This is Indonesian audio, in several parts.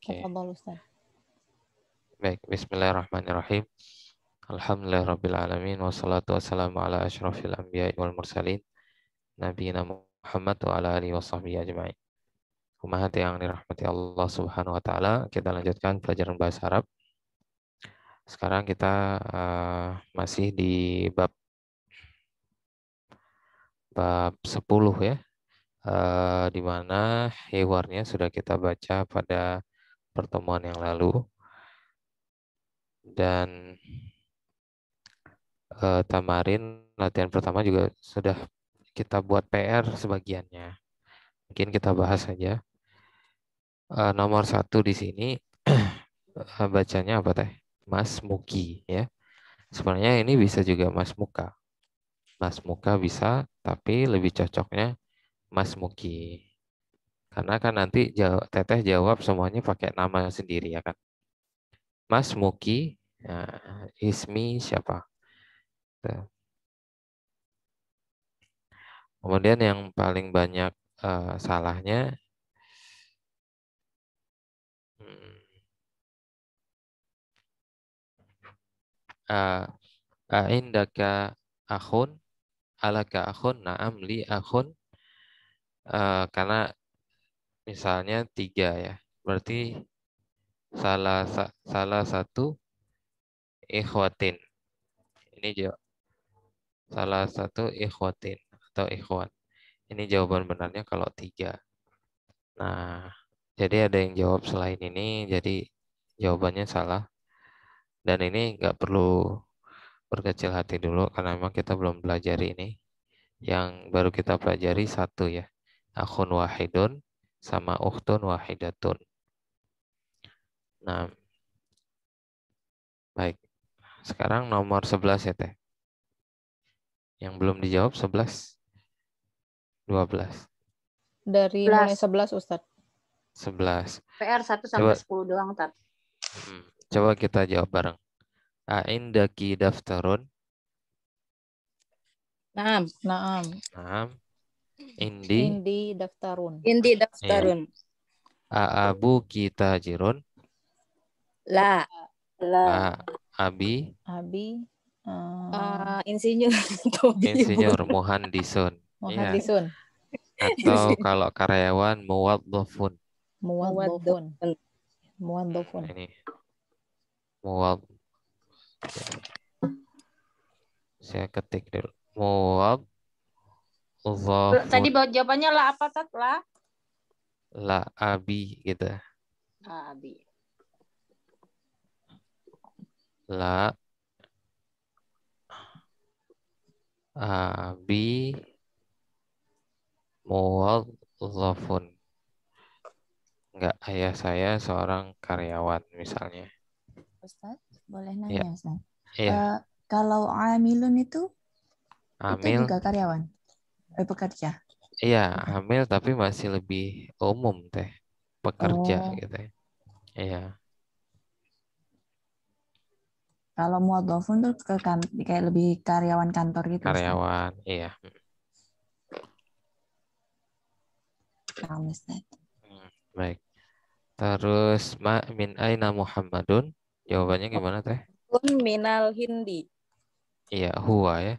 Oke. Okay. Baik, bismillahirrahmanirrahim. Alhamdulillahirrabbilalamin. Wassalatu wassalamu ala ashrafil anbiya wal mursalin. Nabiina Muhammad wa ala alihi wa sahbihi ajma'in. Kumahat yang dirahmati Allah subhanahu wa ta'ala. Kita lanjutkan pelajaran bahasa Arab. Sekarang kita uh, masih di bab bab 10 ya. Uh, di mana hewarnya sudah kita baca pada pertemuan yang lalu dan eh, tamarin latihan pertama juga sudah kita buat PR sebagiannya. Mungkin kita bahas saja. Eh, nomor satu di sini eh, bacanya apa teh? Mas Muki ya. Sebenarnya ini bisa juga Mas Muka. Mas Muka bisa, tapi lebih cocoknya Mas Muki. Karena kan nanti jawab, teteh jawab semuanya pakai nama sendiri ya kan. Mas Muki, ya, Ismi siapa? Kemudian yang paling banyak uh, salahnya hmm, eh, Aindaka akhun, alaka akhun, naam li akhun. Uh, karena misalnya tiga ya. Berarti salah salah satu ikhwatin. Ini jawab salah satu ikhwatin atau ikhwan. Ini jawaban benarnya kalau tiga. Nah, jadi ada yang jawab selain ini, jadi jawabannya salah. Dan ini nggak perlu berkecil hati dulu karena memang kita belum belajar ini. Yang baru kita pelajari satu ya. Akun wahidun sama uhtun wahidatun. Nah, baik. Sekarang nomor 11 ya, Teh. Yang belum dijawab 11. 12. Dari 11. mulai 11, Ustadz. 11. PR 1 sampai Coba. 10 doang, Tat. Hmm. Coba kita jawab bareng. Aindaki daftarun. Naam. Naam. Naam. Indi. Indi daftarun. Indi daftarun. A abu kita jirun. La. La. A abi. Abi. Uh, uh insinyur. insinyur Muhandisun. Muhandisun. Ya. Atau kalau karyawan muwaddafun. Muwaddafun. Muwaddafun. Ini. Muwad. Saya ketik dulu. Muwad tadi Tadi jawabannya la apa tat la? La abi gitu. La abi. La abi muwallafun. Enggak, ayah saya seorang karyawan misalnya. Ustaz, boleh nanya ya. Ustaz? Ya. Uh, eh, kalau amilun itu Amil. itu juga karyawan? eh, pekerja iya hamil tapi masih lebih umum teh pekerja oh. gitu ya iya kalau muadofun tuh ke kan, kayak lebih karyawan kantor gitu karyawan sih. iya hmm, baik terus ma min aina muhammadun jawabannya gimana teh minal hindi iya huwa ya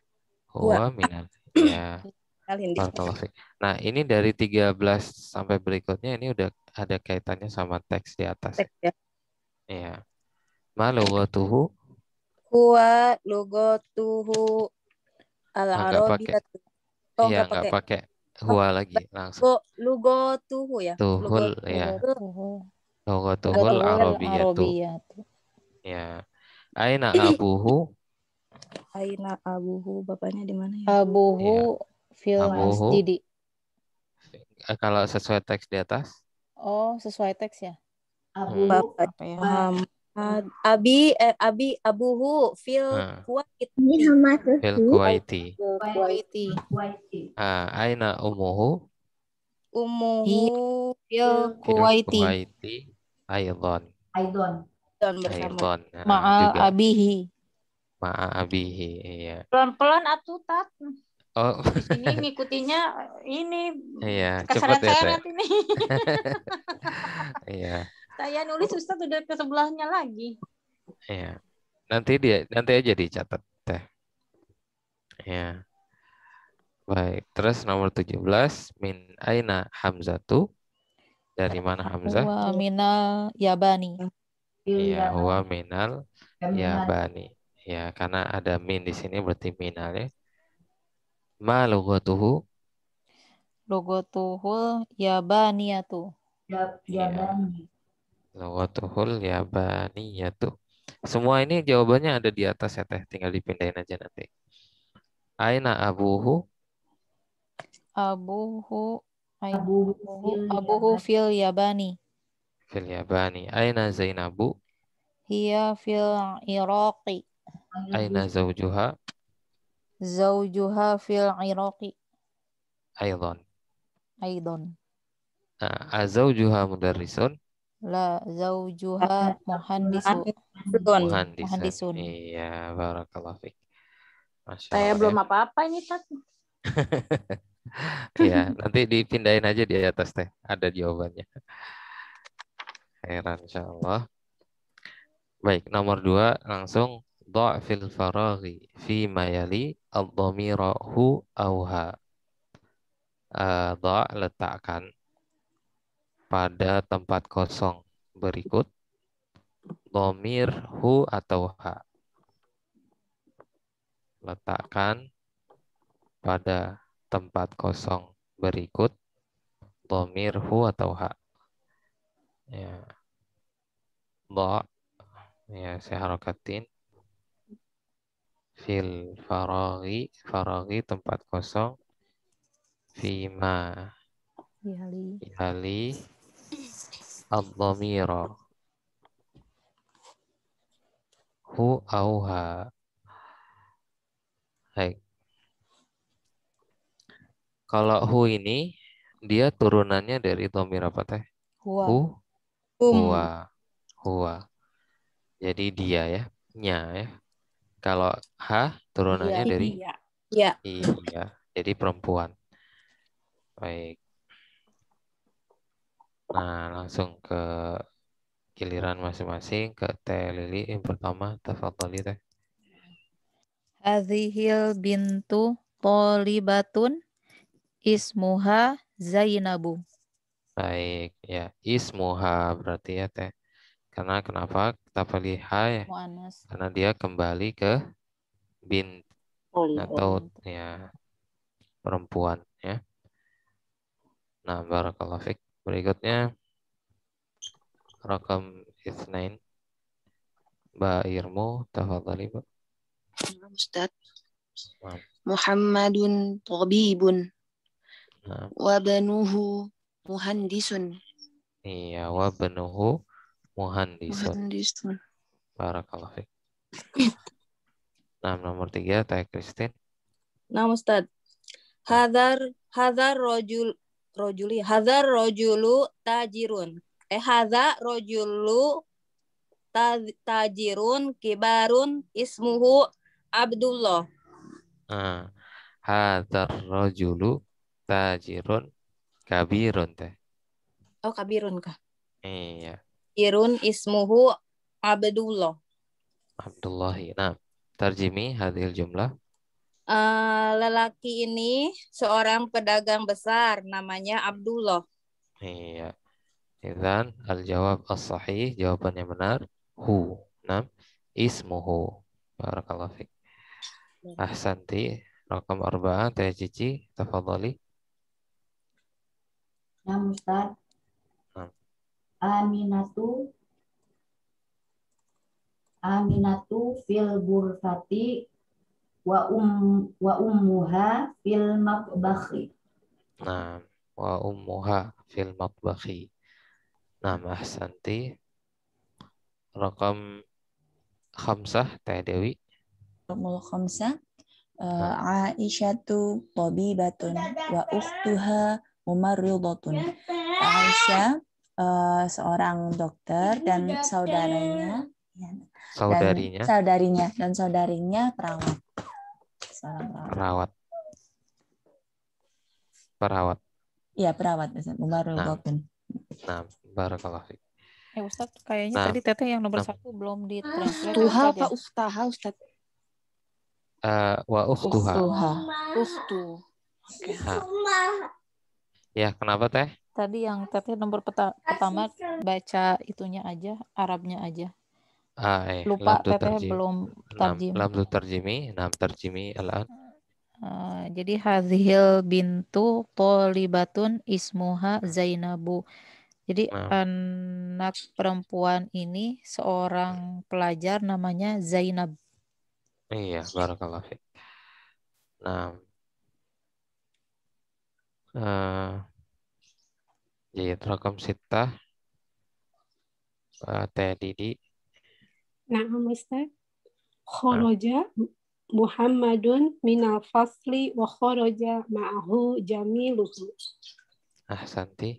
huwa, huwa. minal iya akal Hindi. Nah, ini dari 13 sampai berikutnya ini udah ada kaitannya sama teks di atas. Teks ya. Iya. Ma lugatuhu huwa lugatuhu al-arabiyatu. Oh, iya, enggak pakai huwa lagi langsung. Lugatuhu ya. Tuhul ya. al arabiyatu. Ya. Aina abuhu? Aina abuhu bapaknya di mana ya? Abuhu iya. Abuhu. Abu. Didi. Kalau sesuai teks di atas? Oh, sesuai teks ya. Abu. Hmm. Apa ya? Uh, abi eh, Abi Abuhu fil hmm. nah. Kuwait. Feel Kuwaiti. Kuwaiti. Uh, aina umuhu? Umuhu Feel Kuwaiti. Kuat. Aidon. Aidon. Dan bersama. Aidon. Ah, Ma'a abihi. Ma'a abihi, iya. Pelan-pelan atuh tat. Oh. Ini ngikutinya ini iya, keseret ya, saya ya, nanti nih. iya. Saya nulis Ustaz udah ke sebelahnya lagi. Iya. Nanti dia nanti aja dicatat teh. Iya. Baik, terus nomor 17 min aina hamzatu? Dari iya. mana hamzah? Wa minal yabani. Iya, wa minal yabani. Ya, karena ada min di sini berarti minal ya. Ma logotuhu? Logotuhul yabaniyatu. Ya, iya. yabani. Logotuhul yabaniyatu. Semua ini jawabannya ada di atas ya teh, tinggal dipindahin aja nanti. Aina abuhu? Abuhu Abuhu, abuhu fil yabani. Fil yabani. Aina Zainabu? Hiya fil Iraqi. Aina zaujuha? Zaujuha fil Iraqi. Aidon. Aidon. Nah, azaujuha mudarrisun. La zaujuha ah, muhandisun. Muhandisun. muhandisun. Iya, barakallahu fiik. Saya belum ya. apa-apa ini, Pak. Iya, nanti dipindahin aja di atas teh. Ada jawabannya. Heran insya Allah. Baik, nomor dua langsung dha'fil faraghi fi mayali ad dhamirahu hu auha. Uh, eh, letakkan pada tempat kosong berikut. Domir hu atau ha. Letakkan pada tempat kosong berikut. Domir hu atau ha. Ya. Do. Ya, saya harokatin fil faragi faragi tempat kosong fima Yali. Yali. Al-dhamira. Hu auha. Baik. Kalau hu ini, dia turunannya dari dhamir apa teh? Hua. Hu. Um. Hua. Hua. Jadi dia ya. Nya ya. Kalau H turunannya ya, dari Iya. Iya. Iya. Jadi perempuan. Baik. Nah, langsung ke giliran masing-masing ke Teh Lili yang pertama tafadhali Teh. Azihil bintu tolibatun ismuha Zainabu. Baik, ya. Ismuha berarti ya Teh. Karena kenapa? Tafaliha ya. Karena dia kembali ke bin atau ya perempuan ya. Nah, barakalafik fik. Berikutnya rakam isnain. Mbak Irmu, tafadhali, Mbak. Nah, Ustaz. Nah. Muhammadun tabibun. Nah. Wa banuhu muhandisun. Iya, wa banuhu muhandisun. Muhandisun. Barakallahu Nah, nomor tiga, Teh Kristin. Nah, Ustaz. Hadar hadar rojul rojuli hadar rojulu tajirun. Eh hadar rojulu tajirun kibarun ismuhu Abdullah. Ah, hadar rojulu tajirun kabirun teh. Oh kabirun kah? Iya irun ismuhu Abdullah. Abdullah. Nah, tarjimi hadil jumlah. Uh, lelaki ini seorang pedagang besar namanya Abdullah. Iya. Izan al-jawab as-sahih, jawaban yang benar hu. Nah, ismuhu. Barakallahu fiik. Ahsanti, rakam arba'ah, Teh Cici, tafadhali. Ya, Ustaz aminatu aminatu fil burfati wa um wa ummuha fil mabbahi. Nah, wa ummuha fil mabbahi. Nah, Mahsanti. Rakam khamsah Teh Dewi. Rakam khamsah. Uh, Aisyatu tabibatun wa ukhtuha mumarridatun. Aisyah uh, seorang dokter iya, dan dokter. saudaranya ya, saudarinya dan saudarinya dan saudarinya perawat seorang perawat perawat iya perawat baru nah, nah kalau Eh ustad, kayaknya nah, tadi Teteh yang nomor nah. satu belum di ah, ya, Tuha ya. apa Ustaha Ustadz? Uh, eh, wa uhtuha. Uhtuha. Uhtu. Nah. Ya, kenapa Teh? tadi yang teteh nomor peta, pertama baca itunya aja Arabnya aja ah, eh, lupa teteh belum tarjim lam, lam terjimi enam terjimi uh, eh, jadi Hazil bintu tolibatun ismuha zainabu jadi nah. anak perempuan ini seorang pelajar namanya Zainab iya barakallah nah uh, teh didi ستة تعديدي نعم أستاذ خرج fasli wa khoroja maahu jamiluhu ah santi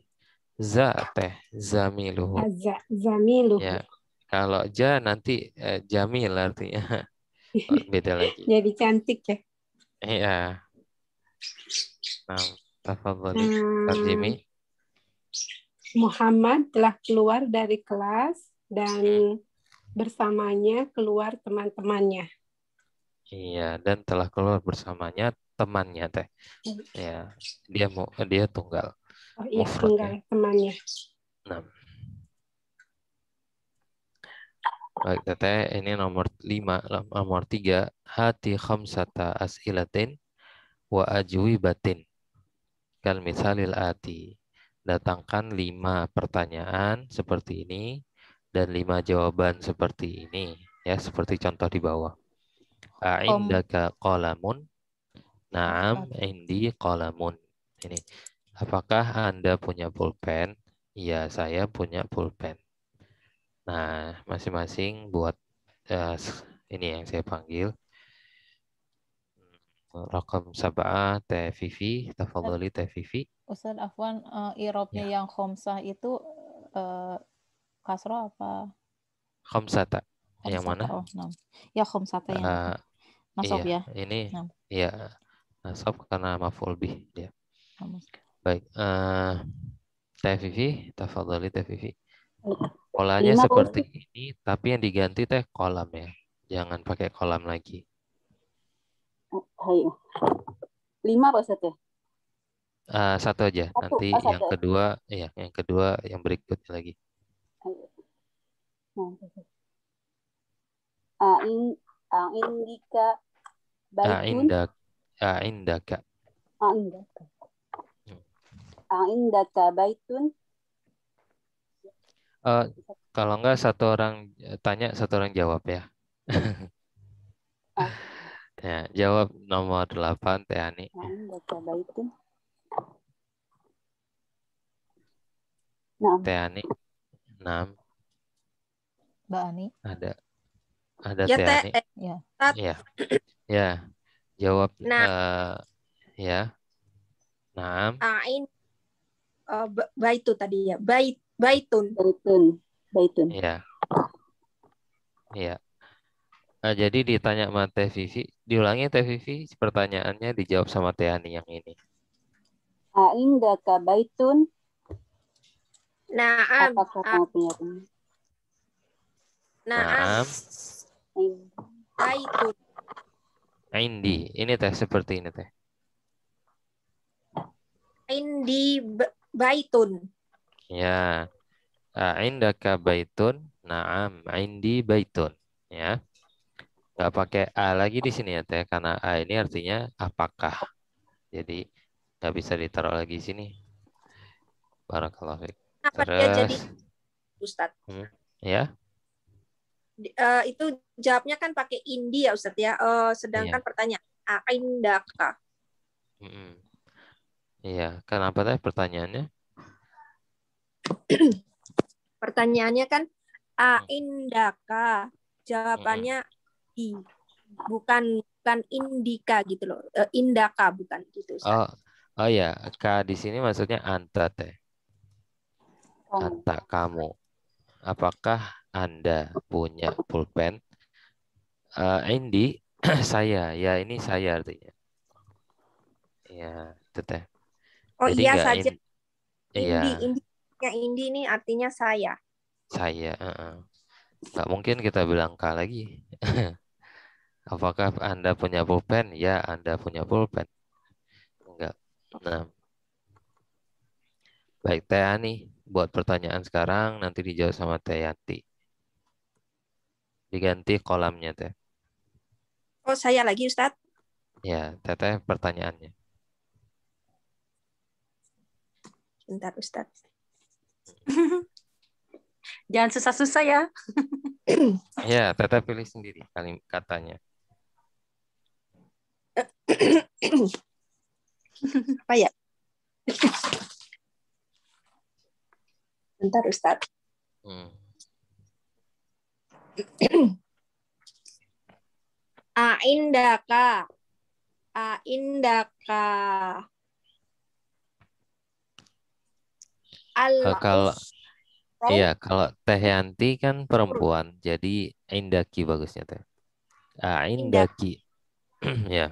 za teh zamiluhu. Ah, za, zamiluhu. Ya. Kalau ja nanti eh, jamil artinya beda lagi. Jadi cantik ya. Iya. Nah, tafadhali. Nah. Hmm. Muhammad telah keluar dari kelas dan bersamanya keluar teman-temannya. Iya, dan telah keluar bersamanya temannya teh. Ya, dia mau dia tunggal. Oh, iya, tunggal ya. temannya. Nah. Baik, Teteh, ini nomor 5, nomor 3, hati khamsata as'ilatin wa batin Kal misalil ati datangkan 5 pertanyaan seperti ini dan 5 jawaban seperti ini ya seperti contoh di bawah. Aindaka qalamun? Naam, indi qalamun. Ini. Apakah Anda punya pulpen? Iya, saya punya pulpen. Nah, masing-masing buat uh, ini yang saya panggil rakam sab'ah TVV, tafadhali TVV. Ustaz Afwan, uh, irobnya ya. yang khomsah itu uh, eh, kasro apa? Khomsata. khomsata. Yang mana? Oh, no. Ya khomsata yang eh, masuk iya, ya. Ini nah. ya masuk karena maf'ul bih ya. Baik, uh, Tevivi, tafadhali Vivi. Polanya iya. seperti Ustaz. ini, tapi yang diganti teh kolam ya. Jangan pakai kolam lagi. Oh, hai. Lima Pak Ustaz ya? Uh, satu aja. Satu. Nanti oh, satu. yang kedua, ya, yang kedua yang berikutnya lagi. Uh, in, uh, indika ah, baikun. Uh, indak, indaka. Uh, indaka. baitun. Uh, kalau enggak satu orang eh, tanya, satu orang jawab ya. ya, jawab nomor delapan Tehani. Uh, indaka baitun. Naam. Teh Ani. Enam. Mbak Ani. Ada. Ada ya, Teh Ani. Ya. ya. Ya. Jawab nah. Uh, ya. Uh, in, Uh, oh, baitu tadi ya. Bait baitun. Baitun. Baitun. Ya. Ya. Nah, jadi ditanya sama Teh Vivi, diulangi Teh Vivi pertanyaannya dijawab sama Teh Ani yang ini. Ain daka baitun Ah. Naam. Naam. Naam. Indi. Ini teh seperti ini teh. Indi baitun. Ya. Ah, Indaka baitun. Naam. Indi baitun. Ya. Gak pakai A lagi di sini ya teh. Karena A ini artinya apakah. Jadi gak bisa ditaruh lagi di sini. Barakallahu kenapa dia jadi Ustadz? Hmm. Ya. Uh, itu jawabnya kan pakai indi ya Ustadz ya. Uh, sedangkan ya. pertanyaan aindaka. Hmm. Iya, kenapa tadi pertanyaannya? pertanyaannya kan aindaka. Hmm. Jawabannya hmm. i. Bukan bukan indika gitu loh. Uh, indaka bukan gitu. Ustadz. Oh. Oh ya, k di sini maksudnya anta teh kata kamu. Apakah Anda punya pulpen? Uh, eh, Andy, saya. Ya, ini saya artinya. Ya, teteh. Oh Jadi iya saja. In, iya. Indi, Indi, ya, Indi ini artinya saya. Saya. Uh -uh. Gak mungkin kita bilang K lagi. Apakah Anda punya pulpen? Ya, Anda punya pulpen. Enggak. Nah, Baik, Teh Ani, buat pertanyaan sekarang nanti dijawab sama Teh Yati. Diganti kolamnya, Teh. Oh, saya lagi, Ustadz? Ya, Teteh pertanyaannya. Bentar, Ustadz. Jangan susah-susah ya. ya, Teteh pilih sendiri kali katanya. Apa ya? Bentar Ustaz. Hmm. Aindaka. Aindaka. Kalau Iya, kalau Teh Yanti kan perempuan, jadi Indaki bagusnya Teh. Ah, Indaki. ya.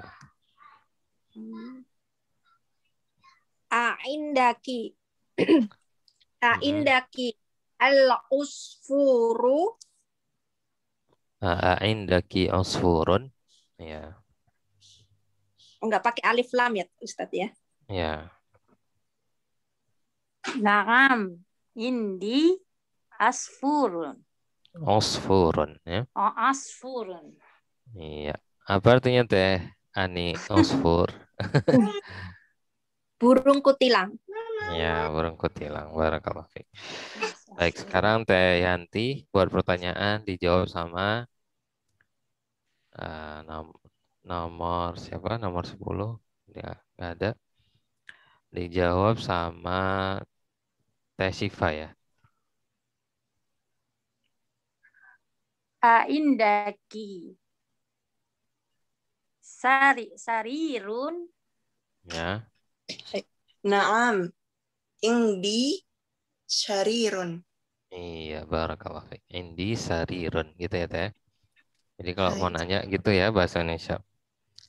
Ah, Indaki. Nah, mm-hmm. indaki al usfuru. Nah, indaki usfurun. Ya. Enggak pakai alif lam ya, Ustaz ya? Ya. Naam, indi asfurun. Osfurun ya. Oh, asfurun. Iya. Apa artinya teh Ani Osfur? Burung kutilang. Iya, ya, burung kutilang. Barakalofik. Baik, sekarang Teh Yanti buat pertanyaan dijawab sama uh, nom nomor siapa? Nomor 10. Ya, nggak ada. Dijawab sama Teh Siva ya. Aindaki sari Sari Run. ya naam indi syarirun. Iya, barakallah Indi syarirun gitu ya Teh. Jadi kalau mau nanya gitu ya bahasa Indonesia.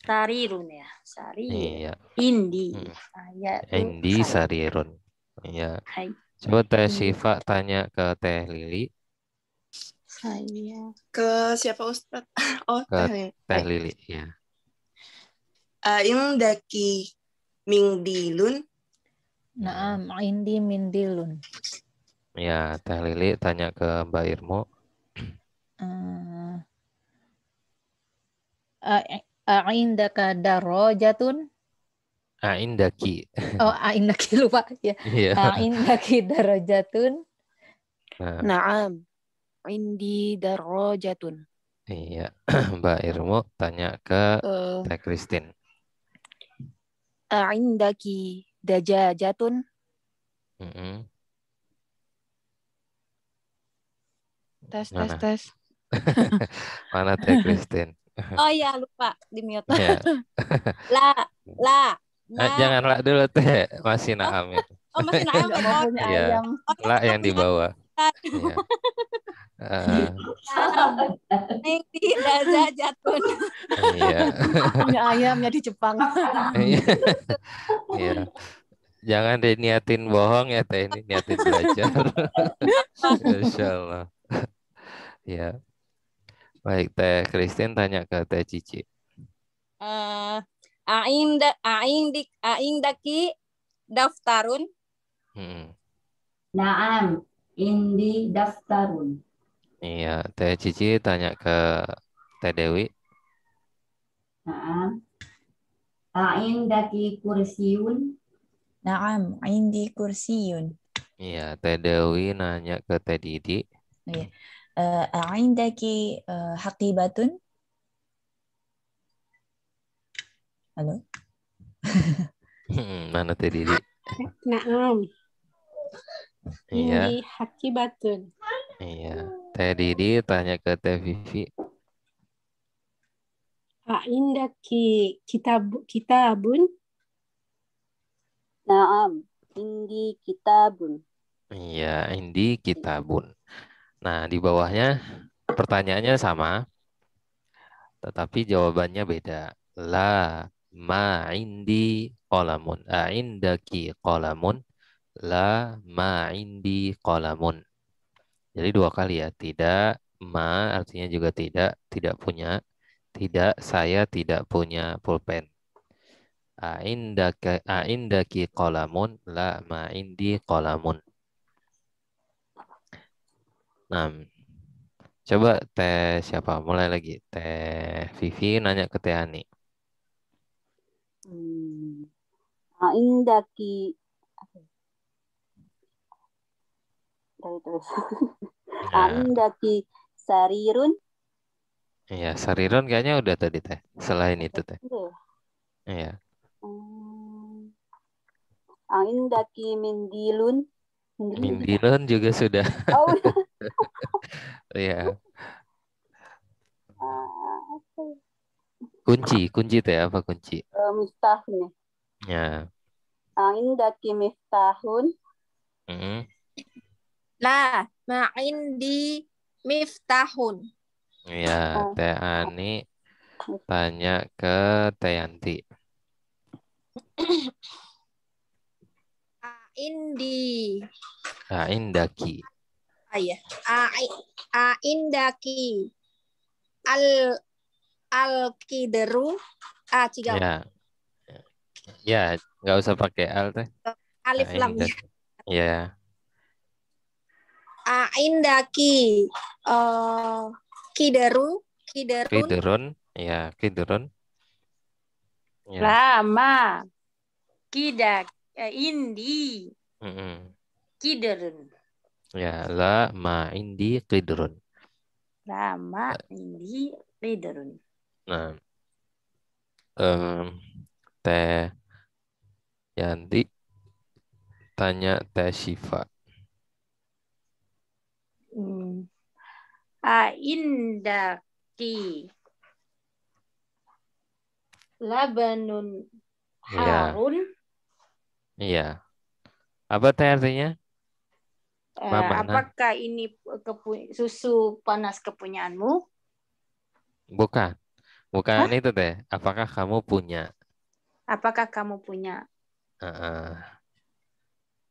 Sarirun ya, sarirun. Iya. Indi. Hmm. indi sarirun. Iya. Hai. Coba Teh Siva tanya ke Teh Lili. Saya ke siapa Ustaz? Oh, ke Teh Lili ya. yang daki mingdilun Naam, indi mindilun. Ya, Teh Lili tanya ke Mbak Irmo. Uh, eh, eh, aindaka darajatun? Aindaki. Oh, aindaki lupa ya. Yeah. Aindaki jatun? Nah. Naam. Indi jatun. Iya, Mbak Irmo tanya ke uh, Teh Christine. Aindaki Daja Jatun. Mm -hmm. Tes Mana? tes tes. Mana Teh Kristen? oh iya lupa di mute. Yeah. la la. Nah. jangan la dulu Teh, masih oh, Naam ya. Oh, masih Naam ya. Oh, ya. La yang dibawa iya. Ning di jatun. Punya ayamnya di Jepang. Iya. iya. Jangan diniatin bohong ya teh ini niatin belajar. Insya Allah. Ya. Baik teh Kristen tanya ke teh Cici. Uh, eh, Ainda Ainda ki daftarun. Hmm. Naam, indi daftarun. Iya, Teh Cici tanya ke Teh Dewi. Naam. Aindaki kursiun. Naam, indi kursiun. Iya, Teh Dewi nanya ke Teh Didi. Oh iya. Uh, eh, aindaki uh, eh, hakibatun? Halo? Hmm, mana Teh Didi? Naam. Iya. Indi hakibatun. Iya. Teh Didi tanya ke Teh Vivi. Pak Indaki kita bun. Naam, indi bun. Iya, indi kita bun. Nah, di bawahnya pertanyaannya sama, tetapi jawabannya beda. La ma indi kolamun. A ah, indaki kolamun. La ma indi kolamun. Jadi dua kali ya. Tidak ma artinya juga tidak, tidak punya. Tidak saya tidak punya pulpen. Aindaka aindaki kolamun la ma indi kolamun. Nah, coba teh siapa? Mulai lagi. Teh Vivi nanya ke Teh Ani. Hmm. Aindaki dari terus. Andaki sarirun. Iya, sarirun kayaknya udah tadi teh. Selain itu teh. Iya. iya. Hmm. Andaki ah, mindilun. Mindilun, juga sudah. Oh. Iya. iya. Ah, ya? kunci, kunci teh apa kunci? Uh, eh, nih. Ya. Angin ah, daki miftahun. La nah, ma'indi miftahun. Iya, oh. Teh Ani tanya ke Teh Yanti. Indi. Aindaki. Ah iya. Aindaki. Al al kideru ah tiga. Ya. Ya, nggak usah pakai al teh. Alif lam. Ya aindaki ki uh, eh, kideru kiderun kiderun ya kiderun ya. Iya. lama kidak uh, eh, indi mm -hmm. kiderun ya lama indi kiderun lama indi kiderun nah teh Yanti tanya teh sifat Mm. Aindaki ah, labanun iya. harun. Iya. iya. Apa teh artinya? Bapak, eh, apakah nah? ini susu panas kepunyaanmu? Bukan. Bukan Hah? itu teh. Apakah kamu punya? Apakah kamu punya? Uh -uh.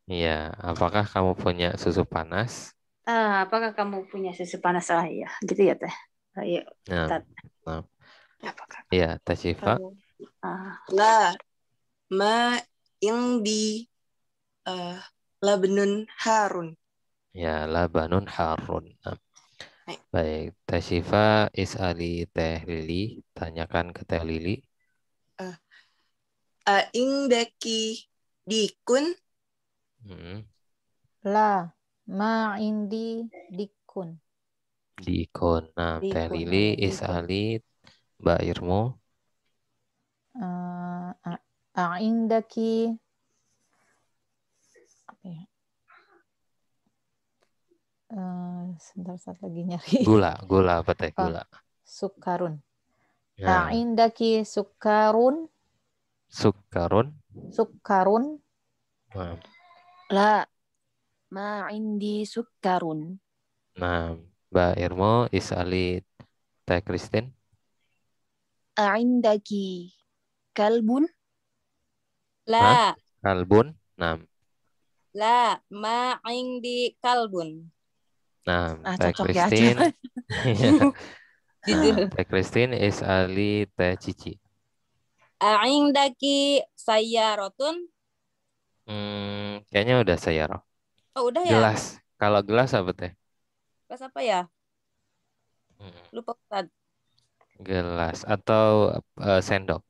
Iya. Apakah kamu punya susu panas? uh, apakah kamu punya susu panas ya gitu ya teh ayo nah, tat. Iya. ya iya, teh Syifa ah. ma yang di uh, harun ya labanun harun ah. Baik, Teh Syifa, Isali Teh Lili, tanyakan ke Teh Lili. Uh, eh, uh, indeki dikun. Hmm. La indi dikun. Dikun. Nah, dikun. Teh Lili, Is Mbak Irmo. Uh, Aindaki. Apa ya? Uh, sebentar saat lagi nyari. Gula, gula apa teh oh, gula? sukarun. Nah. Ya. Aindaki sukarun. Sukarun. Sukarun. Nah. La ma'indi sukarun. Nah, Mbak Irmo, isali Teh Kristin. A'indaki kalbun? La. Ma, kalbun, nah. La, ma'indi kalbun. Nah, ah, Teh ya, Kristin. Teh Kristin, isali Teh Cici. A'indaki rotun. Hmm, kayaknya udah saya roh. Oh udah ya. Gelas. Kalau gelas apa teh? Gelas apa ya? Hmm. Lupa Ustaz. Gelas atau uh, sendok?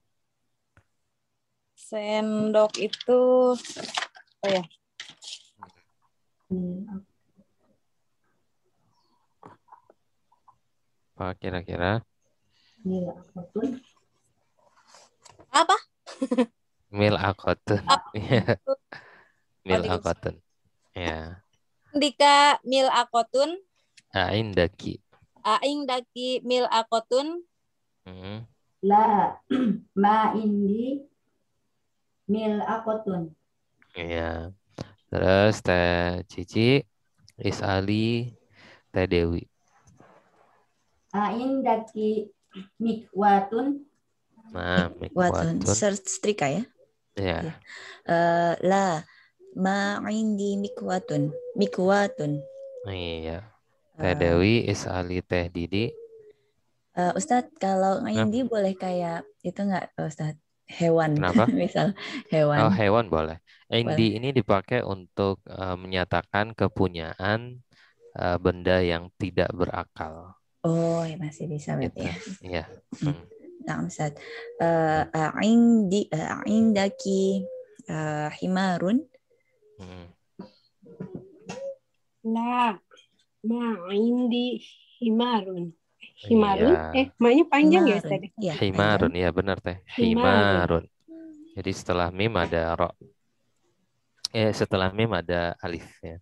Sendok itu apa ya? Hmm, apa kira-kira? Mil akotun. Apa? Mil akotun. Iya. Mil akotun. Ya. Dika mil akotun. aing daki. Aing daki mil akotun. Hmm. La ma indi mil akotun. Iya. Terus teh Cici, Is Ali, teh Dewi. aing daki mikwatun. Nah, mikwatun. Setrika ya? Ya. Yeah. Ya. Uh, la Ma indi mikwatun. Mikwatun. Oh, iya. Ah. Teh Dewi, uh, Ali Teh Didi. Uh, Ustadz, kalau indi huh? boleh kayak itu nggak eh, Ustadz? Hewan. Kenapa? Misal hewan. Oh, hewan boleh. Eh, indi ini dipakai untuk uh, menyatakan kepunyaan uh, benda yang tidak berakal. Oh, ya masih bisa berarti gitu. ya. Iya. Mm. Hmm. Nah, Ustadz. Uh, indi, uh, indaki uh, himarun. La mm-hmm. nah, indi himarun. Himarun? Iya. Eh, maknya panjang himarun. ya tadi. Ya, himarun, ya benar teh. Himarun. himarun. Jadi setelah mim ada ro. Eh, setelah mim ada alif ya.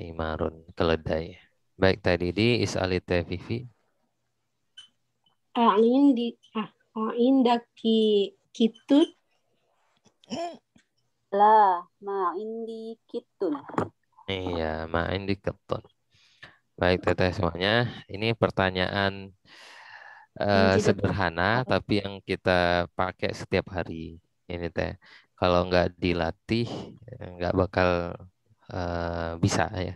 Himarun, keledai. Baik tadi di is alif teh Vivi. indi, ah, ki kitut. Hmm lah, ma indi kitun. Iya, ma indi kitun. Baik, teteh semuanya. Ini pertanyaan uh, sederhana, tapi yang kita pakai setiap hari. Ini teh, kalau nggak dilatih, nggak bakal uh, bisa ya.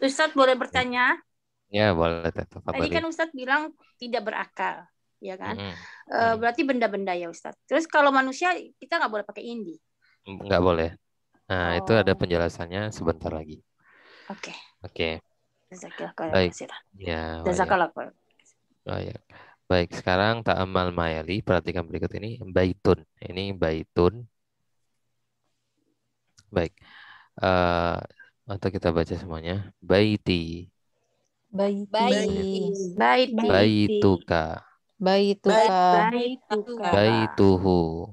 Ustadz boleh bertanya? Ya boleh. Teteh. Tadi kan Ustadz bilang tidak berakal, ya kan? Mm -hmm. berarti benda-benda ya Ustadz. Terus kalau manusia kita nggak boleh pakai indi. Nggak boleh. Nah, oh. itu ada penjelasannya sebentar lagi. Oke. Okay. Oke. Okay. Baik. Ya. Baik. Oh, ya. Baik, sekarang ta'amal mayali, perhatikan berikut ini baitun. Ini baitun. Baik. Uh, atau kita baca semuanya. Baiti. Baiti. Baituka. Baituka. Baituka. Baituhu.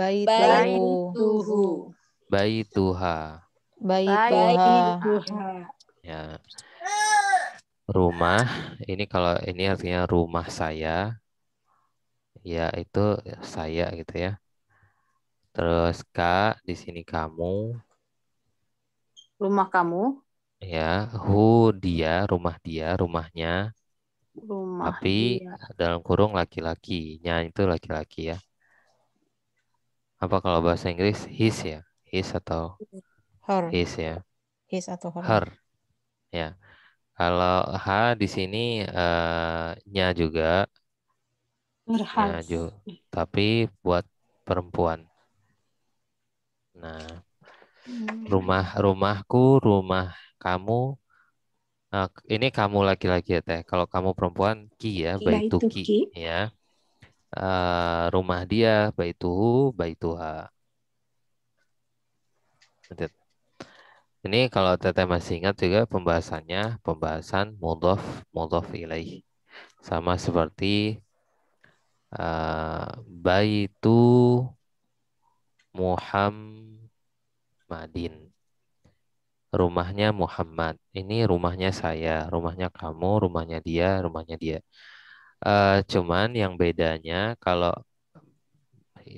Tuha, Baituha. Tuha, Ya. Rumah, ini kalau ini artinya rumah saya. Ya, itu saya gitu ya. Terus Kak, di sini kamu. Rumah kamu. Ya, hu dia, rumah dia, rumahnya. Rumah Tapi dia. dalam kurung laki-lakinya itu laki-laki ya apa kalau bahasa Inggris his ya his atau her his ya his atau her, her. ya kalau h di sini uh, nya juga nya juga tapi buat perempuan. Nah, hmm. rumah rumahku, rumah kamu. Nah, ini kamu laki-laki ya teh. Kalau kamu perempuan ki ya, baik tuki ya. ya. Eh, rumah dia, baituhu, baituha. Ini kalau teteh masih ingat juga pembahasannya, pembahasan mudhof, mudhof ilaih. Sama seperti uh, eh, baitu Muhammadin rumahnya Muhammad. Ini rumahnya saya, rumahnya kamu, rumahnya dia, rumahnya dia. Uh, cuman yang bedanya kalau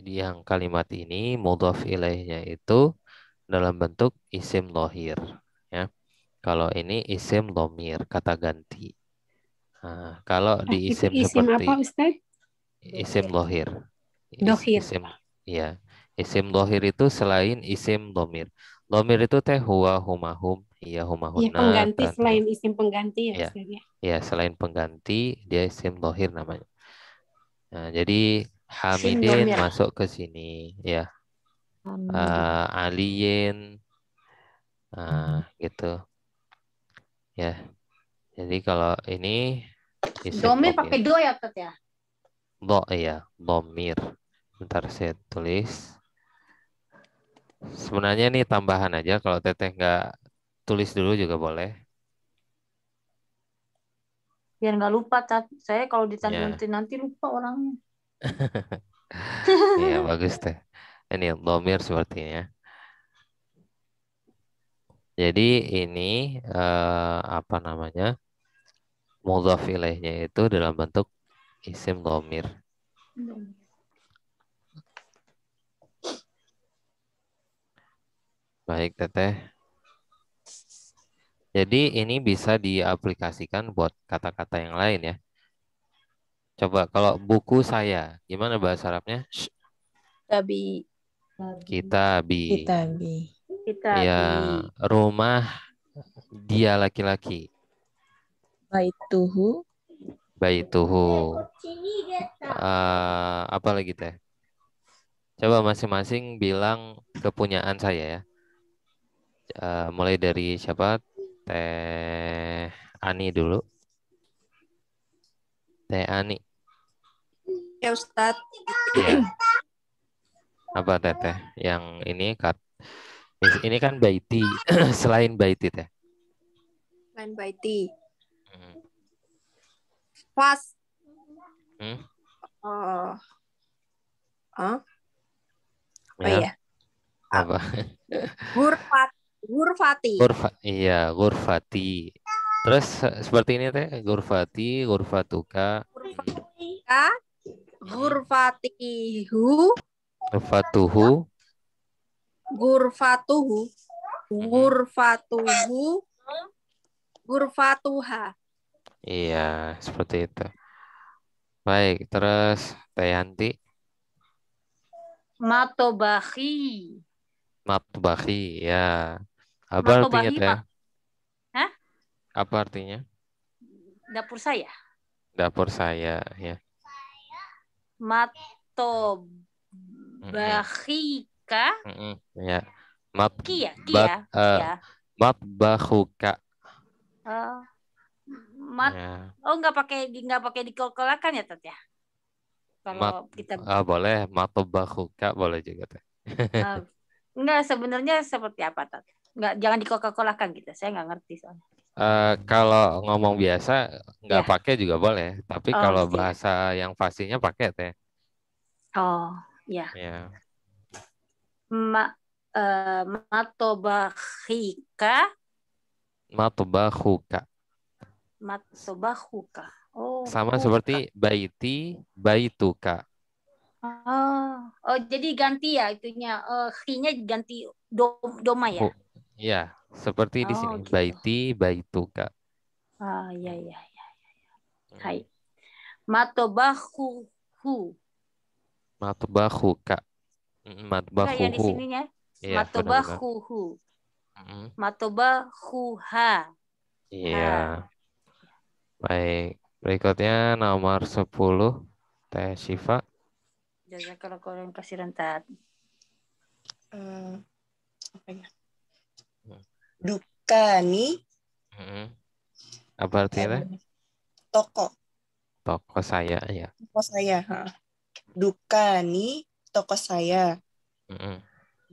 yang kalimat ini mudhof ilaihnya itu dalam bentuk isim lohir ya. Kalau ini isim lomir kata ganti. Nah, kalau ah, di isim, isim seperti apa Ustaz? Isim lohir. Is, lohir. Isim, ya. Isim lohir itu selain isim domir. Domir itu teh huwa humahum, iya humahum. Iya pengganti selain isim pengganti ya, ya Iya, selain pengganti dia isim lohir namanya. Nah, jadi Hamidin Sindom, ya. masuk ke sini ya. Alien, Uh, eh, Aliyin uh, gitu. Ya. Jadi kalau ini isim domir pakai do ya, Tet ya? Do iya, domir. Ntar saya tulis. Sebenarnya ini tambahan aja kalau teteh nggak tulis dulu juga boleh. Biar nggak lupa, Cat. Saya kalau ditanya yeah. nanti lupa orangnya. Iya, bagus teh. Ini domir sepertinya. Jadi ini eh, apa namanya? Mudhaf ilaihnya itu dalam bentuk isim domir. domir. Iya. Baik, Teteh. Jadi ini bisa diaplikasikan buat kata-kata yang lain ya. Coba kalau buku saya, gimana bahasa Arabnya? kita Kita kita bi. Ya, rumah dia laki-laki. Baituhu. Baituhu. Uh, apa lagi teh? Coba masing-masing bilang kepunyaan saya ya. Eh, mulai dari siapa? Teh Ani dulu. Teh Ani. Ya Ustaz. Ya. Apa teteh? Yang ini kat ini kan baiti selain baiti teh. Selain baiti. Hmm. Pas. Hmm? Uh, huh? Oh, oh ya. iya. Apa? Hurfat. Gurfati. Gurfa, iya, Gurfati. Terus seperti ini teh Gurfati, Gurfatuka. Gurfatika, Gurfatihu. Gurfatuhu. Gurfatuhu. Mhm. Gurfatuhu. Gurfatuha. Iya, seperti itu. Baik, terus Tayanti. Matobahi. Matobahi, ya. Apa artinya teh? Hah? Apa artinya? Dapur saya. Dapur saya, ya. Mato bahika. Ya. Mat kia, kia, bat, eh, Mat bahuka. Uh, oh. mat. Ya. Oh, nggak pakai nggak pakai di dikolkolakan ya, Tat ya? Kalau mat, kita ah, boleh mato bahuka boleh juga, Teh. uh, oh. enggak, sebenarnya seperti apa, Tat? nggak jangan dikokak kan gitu saya nggak ngerti soalnya Uh, kalau ngomong biasa nggak yeah. pakai juga boleh, tapi oh, kalau sih. bahasa yang pastinya pakai teh. Oh, ya. Yeah. Ma uh, eh, matobahika. Matobahuka. Matobahuka. Oh. Sama huka. seperti baiti, baituka. Oh, oh jadi ganti ya itunya. uh, hinya ganti dom, doma ya. Hu Iya, seperti oh, di sini. Gitu. Baiti, baituka. Ah, iya, hmm. iya, iya, iya. iya. Hai. Matobahu. Matobahu, Kak. Matobahu. Kayak di sininya. Iya, Matobahu. ha. Iya. Baik. Berikutnya nomor 10. Teh Syifa. kalau khairan kasiran Tat. Eh, apa ya? dukani. Hmm. Apa artinya? Toko. Toko saya ya. Toko saya. Ha. Dukani toko saya. Hmm.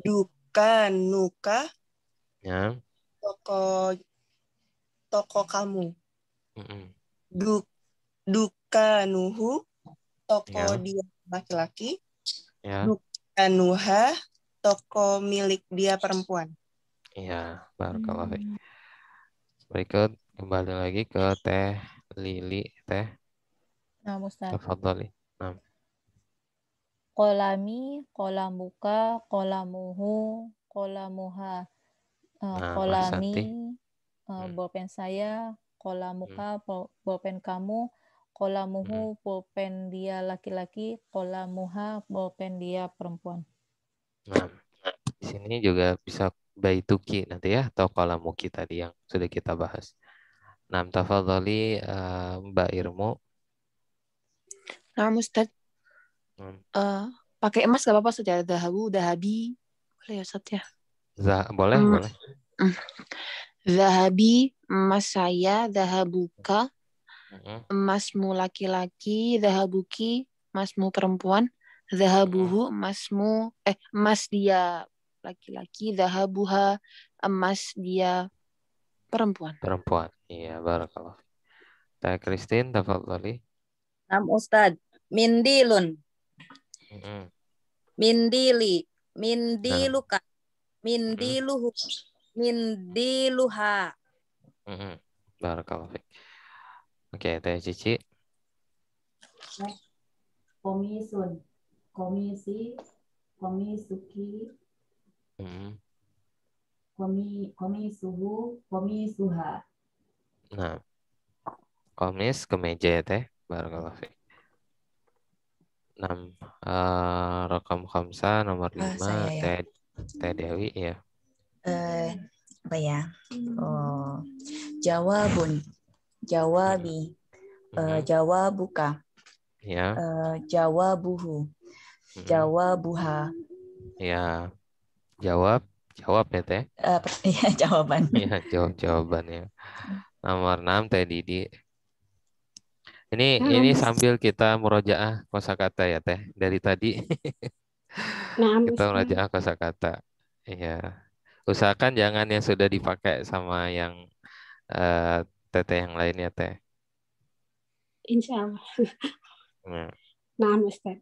Dukanuka. Ya. Toko toko kamu. Hmm. Duk dukanuhu toko ya. dia laki-laki. Ya. Dukanuha toko milik dia perempuan. Iya, barakallahu fiik. Hmm. Berikut kembali lagi ke Teh Lili, Teh. Nah, Ustaz. Tafadhali. Nah. Kolami, kolamuka, kolamuhu, kolamuha. Uh, eh, nah, kolami, eh, hmm. saya, kolam hmm. bolpen kamu, kolam hmm. bolpen dia laki-laki, muha bolpen dia perempuan. Nah, di sini juga bisa baituki nanti ya atau kolamuki tadi yang sudah kita bahas. Nam tafadhali tali eh, Mbak irmo Nah, Ustaz. Hmm. Eh, pakai emas gak apa-apa saja dahabu dahabi boleh ya Ustaz ya? Zah boleh hmm. boleh. Hmm. Zahabi emas saya dahabuka hmm. emasmu laki-laki dahabuki emasmu perempuan zahabuhu hmm. emasmu eh emas dia laki-laki dahabuha emas dia perempuan perempuan iya barakallah Teh Christine tafadhali Nam Ustad Mindilun mm -hmm. Mindili Mindiluka nah. Mindiluhu Mindiluha mm -hmm. Barakallah Oke, Teh Cici. Komisun, komisi, komisuki, Hmm. Komi komi suhu komi suha. Nah, komis kemeja ya teh barakallahu fiik. 6 uh, eh, rekam khamsa nomor oh, lima oh, teh teh Dewi ya. Eh uh, apa ya? Oh, jawabun. Jawabi. Mm-hmm. Eh uh, mm-hmm. jawabuka. Ya. Eh uh, mm-hmm. jawabuhu. Jawabuha. Ya. Jawab, jawab ya teh. Uh, jawaban. Iya jawab jawabannya. Nomor enam teh Didi. Ini hmm. ini sambil kita merojaah kosakata ya teh dari tadi. nah, kita merojaah kosakata. ya Usahakan jangan yang sudah dipakai sama yang uh, teteh yang lainnya teh. Insya Allah. Nah, nah Ustaz.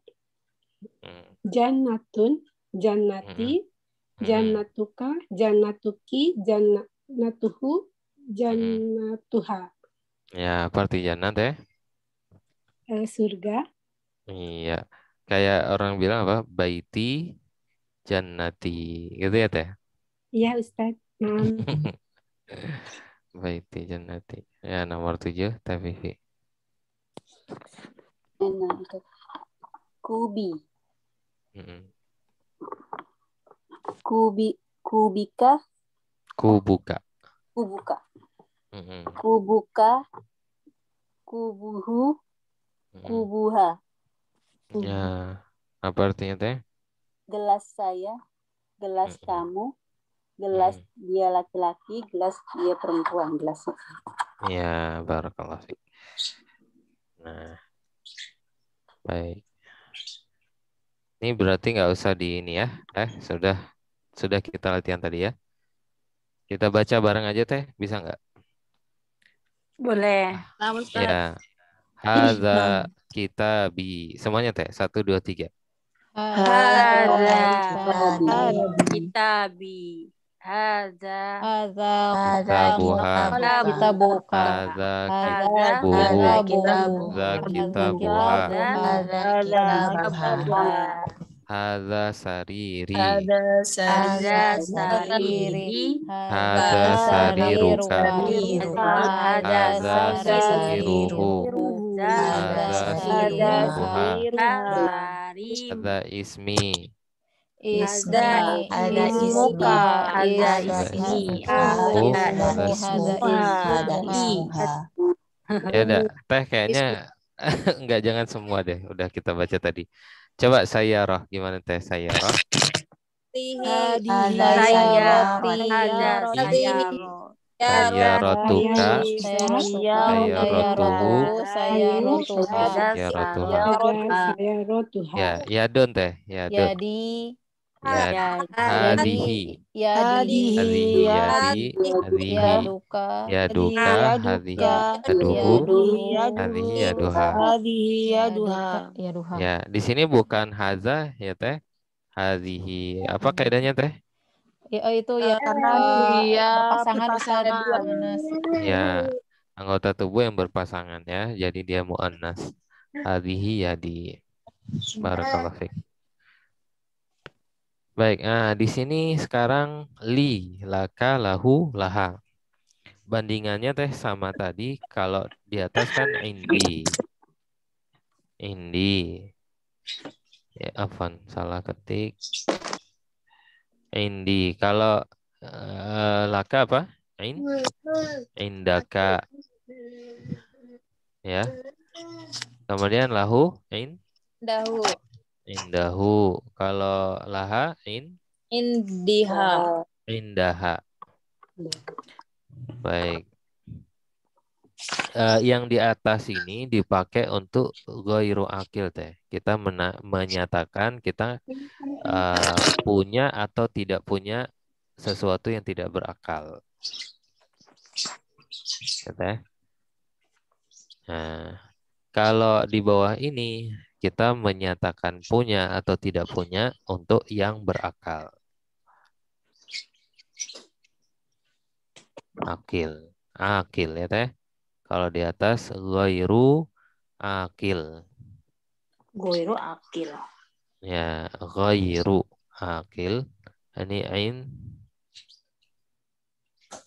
Hmm. Jannatun, jannati, hmm Hmm. Janatuka, janatuki, janatuhu, janatuha. Hmm. Ya, apa arti janat ya? Eh, surga. Iya. Kayak orang bilang apa? Baiti jannati. Gitu ya, Teh? Iya, Ustaz. Hmm. Baiti jannati. Ya, nomor tujuh, Teh Vivi. Enak. Kubi. Mm -mm. Kubi kubika. Kubuka. Kubuka. Mm-hmm. Kubuka. Kubuhu. Mm-hmm. Ya. Apa artinya teh? Gelas saya, gelas mm-hmm. kamu, gelas mm-hmm. dia laki-laki, gelas dia perempuan, gelas. Ya, barakallah sih. Nah, baik. Ini berarti nggak usah di ini ya, eh sudah sudah kita latihan tadi ya. Kita baca bareng aja teh, bisa nggak? Boleh. Nah, ya. Haza kita bi semuanya teh satu dua tiga. Haza kita bi. Haza Haza Haza kita buka Haza kita buka Haza kita buka Haza kita buka Hada sariri. Hada sariri. Hada sariru. Hada sariru. Hada sariru. Hada ismi. Isda ada ismuka ada ismi ada ismuka ada ismi ya udah teh kayaknya enggak jangan semua deh udah kita baca tadi Coba saya roh gimana teh saya roh? Saya rotuka, saya rotuhu, saya rotuha, ya ya don teh, ya don. Jadi Ya, Hadihi. Yadihi. Hadihi. Yadihi. Yaduka. Yaduka. Hadihi. Yaduhu. Hadihi. Yaduha. Hadihi. Yaduha. Ya, ya, Yaduha. Ya, di sini bukan haza ya teh. Hadihi. Apa kaidahnya teh? Ya, itu ya karena ya, pasangan bisa ada dua Ya, anggota tubuh yang berpasangan ya. Jadi dia muannas. Hadihi yadi. Barakallahu fiik. Baik, nah di sini sekarang li, laka, lahu, laha. Bandingannya teh sama tadi, kalau di atas kan indi. Indi. Ya, afan, salah ketik. Indi. Kalau uh, laka apa? In? Indaka. Ya. Kemudian lahu, in? Dahu. Indahu. Kalau laha in? Indiha. Indaha. Baik. Uh, yang di atas ini dipakai untuk goiru akil teh. Kita mena menyatakan kita uh, punya atau tidak punya sesuatu yang tidak berakal. Teh. Nah, kalau di bawah ini kita menyatakan punya atau tidak punya untuk yang berakal. Akil. Akil ya teh. Kalau di atas goiru akil. Goiru akil. Ya, goiru akil. Ini ain.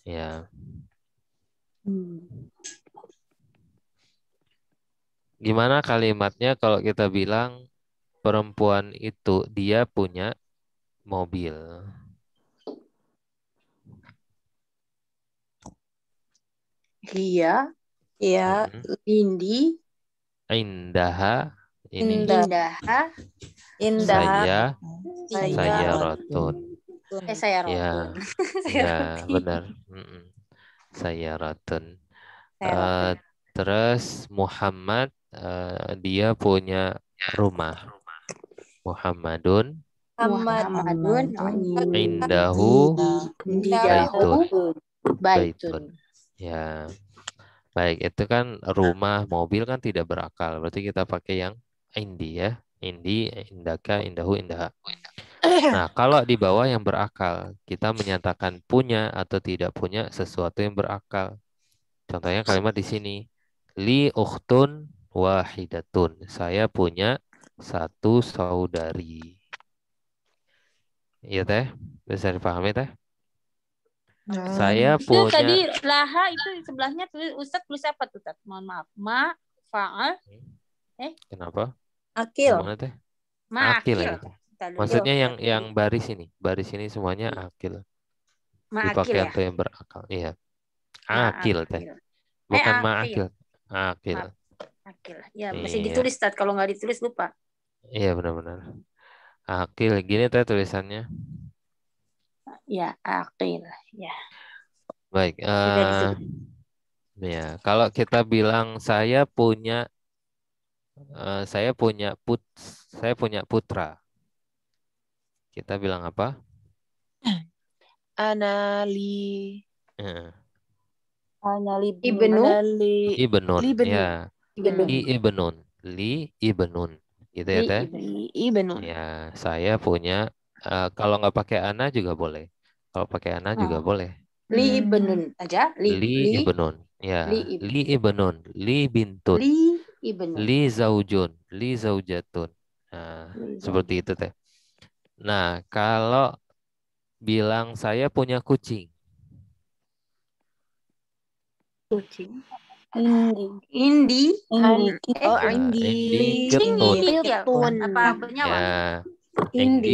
Ya. Hmm gimana kalimatnya kalau kita bilang perempuan itu dia punya mobil? Ria, ya, hmm. Indi, indah indah indah Indaha, saya, saya, saya rotun. Eh, saya ya, rotun. Ya, saya ya benar. Saya rotun. Saya eh, rotun. Uh, terus Muhammad Eh, dia punya rumah. Muhammadun Muhammadun indahu baitun. Baitun. Ya. Baik, itu kan rumah, mobil kan tidak berakal. Berarti kita pakai yang indi ya. Indi, indaka, indahu, indaha. Nah, kalau di bawah yang berakal, kita menyatakan punya atau tidak punya sesuatu yang berakal. Contohnya kalimat di sini. Li uhtun wahidatun. Saya punya satu saudari. Iya teh, bisa dipahami teh? Hmm. Saya punya. Itu tadi laha itu di sebelahnya tulis ustad tulis apa tuh? Tat? Mohon maaf. Ma faal. Hmm. Eh? Kenapa? Akil. Mana teh? Ma akil. akil. Ya, Maksudnya yang yang baris ini, baris ini semuanya hmm. akil. Dipakai ya? yang berakal. Iya. Akil, akil. teh. Eh, Bukan eh, akil. Ma akil. Akil. Akil. Ya, masih iya. ditulis Tad. kalau nggak ditulis lupa. Iya, benar-benar. Akil gini teh tulisannya. Ya, akil. Ya. Baik. Uh, ya, kalau kita bilang saya punya uh, saya punya put saya punya putra. Kita bilang apa? Anali. Uh. Anali ibnu. Anali ibnu. Ya. Ibnun. Li Ibnun. Li Ibnun. Gitu ya, Teh? li Ibnun. Ya, saya punya uh, kalau nggak pakai ana juga boleh. Kalau pakai ana oh. juga boleh. Li Ibnun iya. aja. Li, li, li Ibnun. Ya. Li Ibnun. Li, ibnun. li bintun. Li Ibnun. Li zaujun. Li zaujatun. Nah, li seperti itu, Teh. Nah, kalau bilang saya punya kucing. Kucing. Indi. Indi. Indi. Eh, oh, Indi. Indi, ya? ya, Indi, Indi, ya nah, Indi, Indi oh, Indi,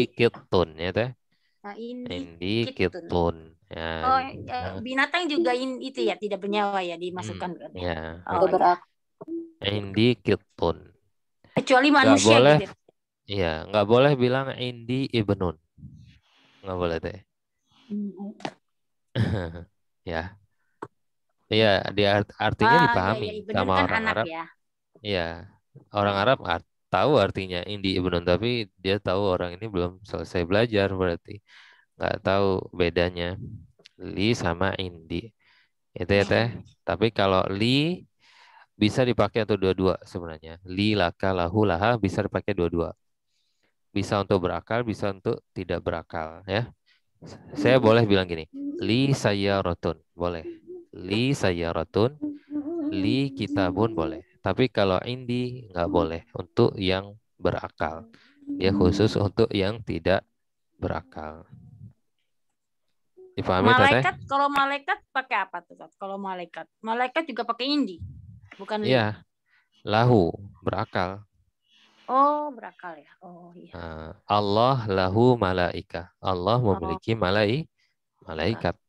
hmm, oh, iya. Indi, Indi, Indi Indi, Indi, Indi, Indi, Indi, Indi, Indi, Indi, Indi, Indi, Indi, Indi, Indi, Indi, Indi, Indi, Indi, Indi Indi, Indi, Indi, Indi, Indi, Indi, Iya, nggak boleh bilang Indi Ibnun. Nggak boleh teh. ya. Iya, dia art artinya oh, dipahami iya, iya. sama kan orang anak, Arab. Ya? Iya, orang hmm. Arab art tahu artinya Indi Ibnun tapi dia tahu orang ini belum selesai belajar berarti nggak tahu bedanya li sama Indi itu ya teh tapi kalau li bisa dipakai untuk dua-dua sebenarnya li laka lahu laha bisa dipakai dua-dua bisa untuk berakal bisa untuk tidak berakal ya saya hmm. boleh bilang gini li hmm. saya rotun boleh li sayyaratun li kitabun boleh. Tapi kalau indi nggak boleh untuk yang berakal. ya khusus untuk yang tidak berakal. Dipahami malaikat, tete? kalau malaikat pakai apa tuh? Kalau malaikat, malaikat juga pakai indi, bukan? Iya, lahu berakal. Oh, berakal ya. Oh, iya. Nah, Allah lahu malaika. Allah memiliki oh. malai malaikat.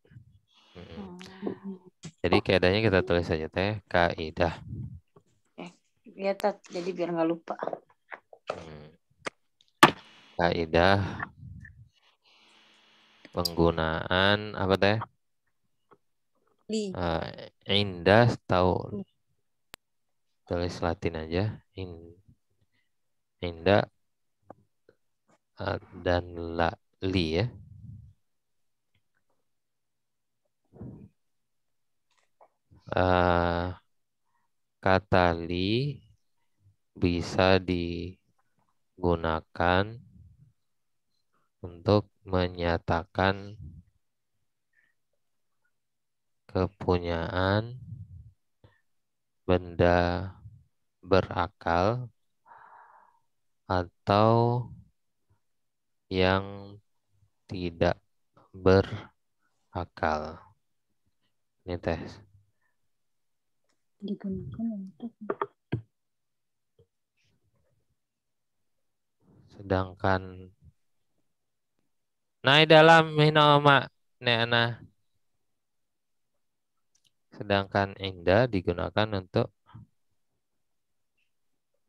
Hmm. hmm. Jadi oh. kaidahnya kita tulis aja teh kaidah. Eh, ya tat, jadi biar nggak lupa. Hmm. Kaidah penggunaan apa teh? Li. Uh, indah tahu tulis Latin aja. In, indah uh, dan la, li ya. Katali eh, kata li bisa digunakan untuk menyatakan kepunyaan benda berakal atau yang tidak berakal. Ini tes. Ya, gitu. digunakan untuk sedangkan naik dalam minoma neana sedangkan indah digunakan untuk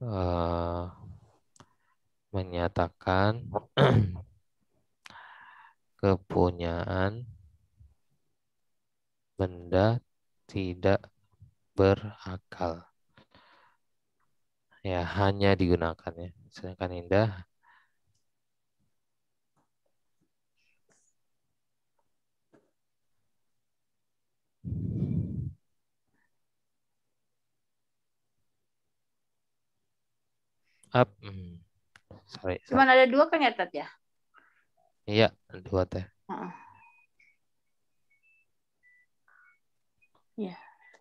uh, menyatakan kepunyaan benda tidak berakal. Ya, hanya digunakan ya. Sedangkan indah up. Hmm. Sorry, Cuman ada dua kan ya, Tat ya? Iya, dua teh. Uh -uh. Ya,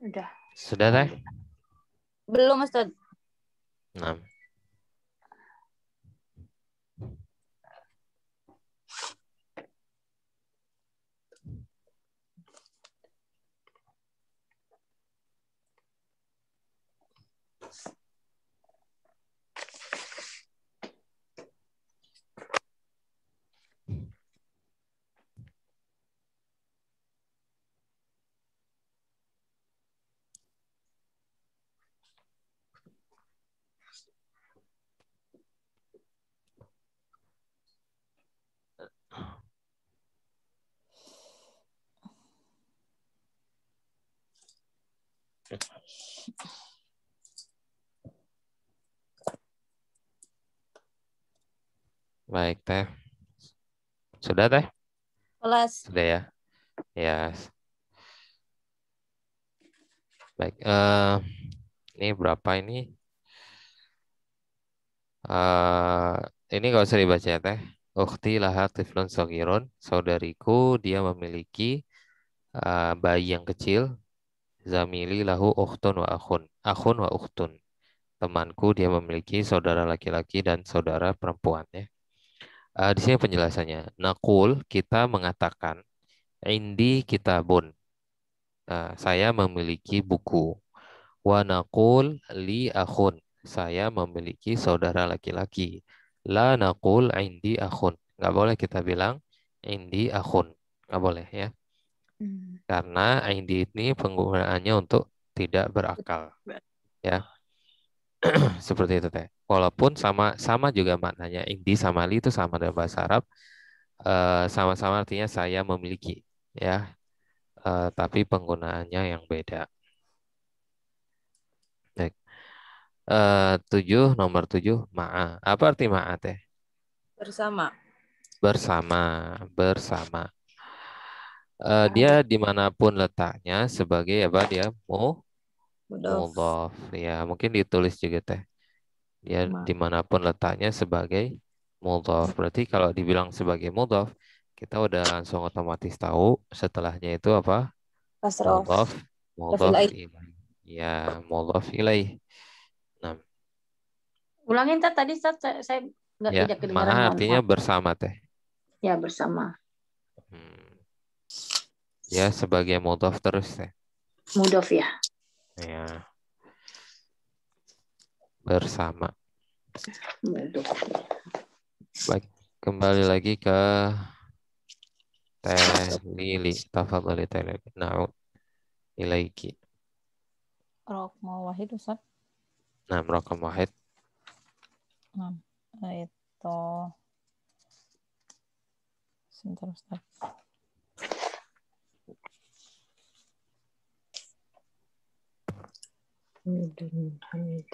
udah. Sudah, Teh? Belum, Ustaz. Nah. Baik, Teh. Sudah, Teh? Kelas. Sudah ya. Ya. Yes. Baik, uh, ini berapa ini? Uh, ini kalau usah dibaca ya, Teh. Ukhti laha tiflun sogiron. Saudariku, dia memiliki uh, bayi yang kecil zamili lahu ukhtun wa akhun. Akhun wa ukhtun. Temanku dia memiliki saudara laki-laki dan saudara perempuan ya. Uh, di sini penjelasannya. Nakul kita mengatakan indi kitabun. Uh, saya memiliki buku. Wa naqul li akhun. Saya memiliki saudara laki-laki. La nakul indi akhun. Gak boleh kita bilang indi akhun. Gak boleh ya. Hmm. Karena ID ini penggunaannya untuk tidak berakal. Ya. Seperti itu teh. Walaupun sama sama juga maknanya indi sama li itu sama dalam bahasa Arab. Eh, sama-sama uh, artinya saya memiliki ya. uh, tapi penggunaannya yang beda. Baik. Uh, tujuh nomor tujuh ma'a. Apa arti ma'a teh? Bersama. Bersama, bersama uh, dia dimanapun letaknya sebagai apa dia mu mudof ya mungkin ditulis juga teh dia dimanapun letaknya sebagai mudof berarti kalau dibilang sebagai mudof kita udah langsung otomatis tahu setelahnya itu apa mudof mudof ya mudof nilai nah ulangin teh tadi saya nggak ya, tidak kedengaran mana artinya bersama teh ya bersama hmm. Ya, sebagai mudof terus ya. Mudof ya. Ya. Bersama. Mudof. Baik, kembali lagi ke Teh Lili, tafadhali Teh Lili. Nau ilaiki. Rokma wahid, Ustaz. Nah, rokma wahid. Nah, itu... Sebentar, Ustaz. hamidun hamid.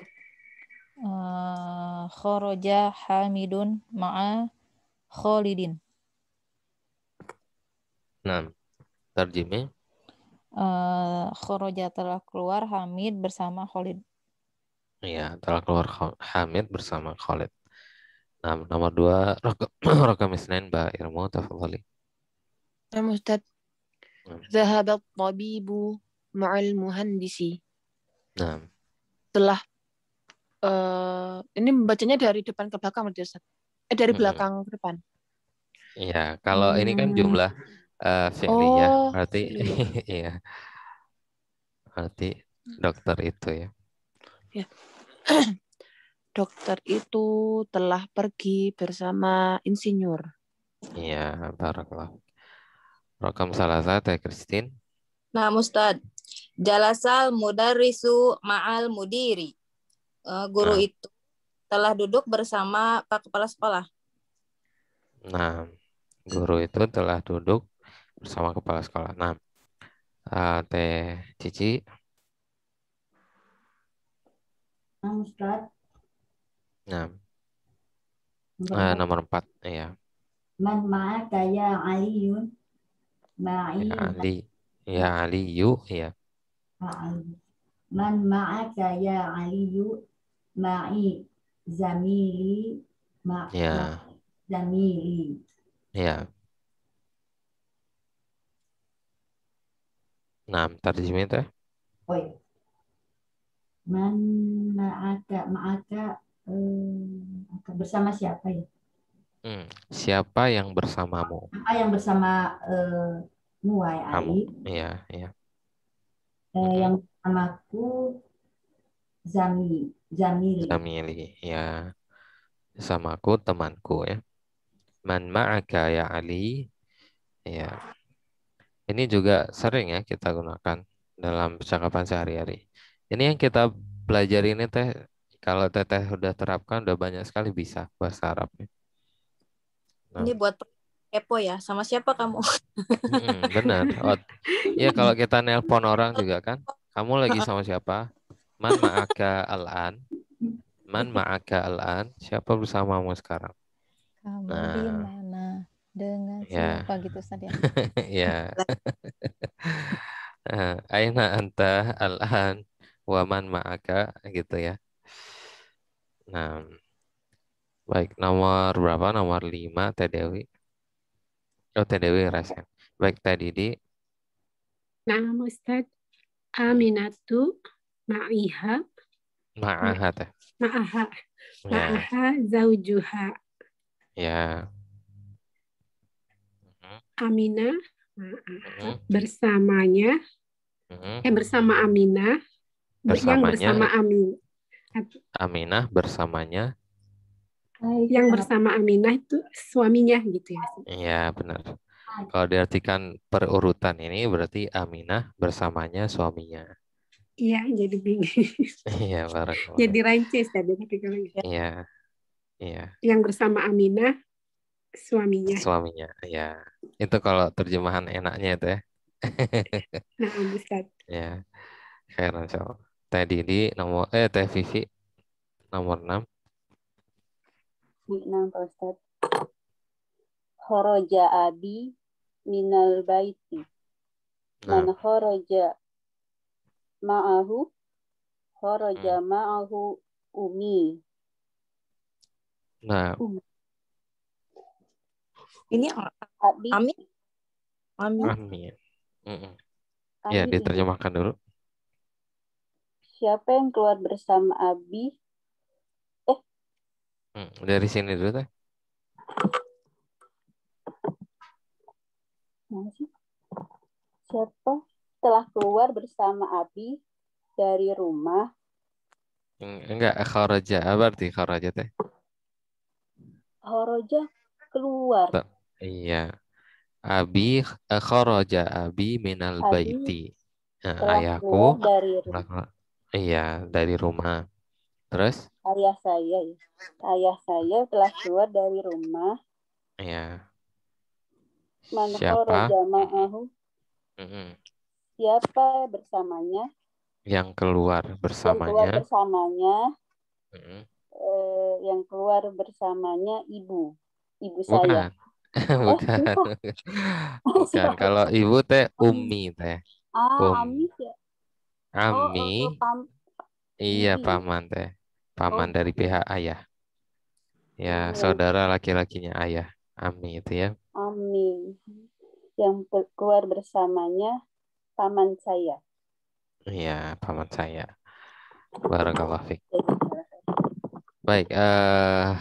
Uh, eh, khoroja hamidun ma'a kholidin. Nah, terjemah. Uh, khoroja telah keluar Hamid bersama Khalid. Iya, telah keluar Hamid bersama Khalid. Nah, nomor dua, Rokam isnain Mbak Irmu, tafadhali. Nama Ustaz. Zahabat tabibu ma'al muhandisi. Nah. Setelah uh, ini membacanya dari depan ke belakang Ustaz. Eh dari belakang ke depan. Iya, kalau hmm. ini kan hmm. jumlah uh, oh. berarti iya. berarti dokter itu ya. Ya. dokter itu telah pergi bersama insinyur. Iya, barakallah. rekam salah satu ya, Christine. Nah, Mustad. Jalasal mudarisu ma'al mudiri. Uh, guru nah. itu telah duduk bersama Pak Kepala Sekolah. Nah, guru itu telah duduk bersama Kepala Sekolah. Nah, uh, Teh Cici. Nah, Ustaz. Nah, uh, nomor empat, ya. Man ma'aka ya Aliun. Ya Ali. Ya Aliyu, ya. فعل من معك يا علي معي زميلي مع yeah. زميلي yeah. نعم ترجمة teh Oi. Man ma'aka ma'aka eh, bersama siapa ya? Hmm. Siapa yang bersamamu? Siapa yang bersama eh, muai Ali? Iya, iya. Eh, yang namaku Zami, Zamili. Zamili, ya. Sama aku temanku ya. Man ma'aka ya Ali. Ya. Ini juga sering ya kita gunakan dalam percakapan sehari-hari. Ini yang kita pelajari ini teh kalau teteh sudah terapkan udah banyak sekali bisa bahasa Arabnya. Nah. Ini buat kepo ya sama siapa kamu hmm, benar Iya kalau kita nelpon orang juga kan kamu lagi sama siapa man ma'aka al'an man ma'aka al'an siapa bersamamu sekarang kamu nah, di mana dengan iya. siapa gitu saja ya iya. eh, aina anta al'an waman ma'aka gitu ya nah baik nomor berapa nomor lima teh Dewi Oh, TDW rasen. Baik, tadi di. Nah, Ustaz. Aminatu ma'iha. Ma'aha. Teh. Ma'aha. Ya. Ma'aha zaujuha. Ya. Mm-hmm. Aminah mm-hmm. Bersamanya. Mm-hmm. Eh, bersama Aminah. Bersamanya. Yang bersama Amin. Aminah bersamanya Baik, yang bersama Aminah itu suaminya gitu ya. Iya, benar. Ah, iya. Kalau diartikan perurutan ini berarti Aminah bersamanya suaminya. Iya, jadi bingung. iya, barang. Jadi rancis tadi ya. Iya. iya. Iya. Yang bersama Aminah suaminya. Suaminya, ya. Itu kalau terjemahan enaknya itu ya. nah, Ustaz. Ya. Kayak Tadi di nomor eh Teh Vivi nomor 6. Minang Pak Ustaz. Horoja abi minal baiti. dan nah. horoja ma'ahu horoja hmm. ma'ahu umi. Nah. Um. Ini abi. Amin. Amin. Amin. Mm -mm. ya, diterjemahkan dulu. Siapa yang keluar bersama Abi Hmm, dari sini dulu teh. Siapa telah keluar bersama Abi dari rumah? Enggak, apa arti Khoroja teh. Khoroja keluar. Tuh, iya. Abi eh, Khoroja abi minal abi baiti. Nah, ayahku dari rumah. Iya, dari rumah Terus? Ayah saya, iya. ayah saya telah keluar dari rumah. Iya. Siapa? Jama'ahu. Mm -hmm. Siapa bersamanya? Yang keluar bersamanya. Yang keluar bersamanya. Mm eh, yang keluar bersamanya ibu, ibu saya. Bukan. Eh, bukan. Kalau ibu teh Umi teh. Ah, Umi. ya. Oh, Ami. oh, Iya, paman teh paman dari oh, pihak ayah. Ya, Amin. Oh. saudara laki-lakinya ayah. Ami itu ya. Amin, Yang keluar bersamanya paman saya. Iya, paman saya. Barakallah fiik. Baik, uh,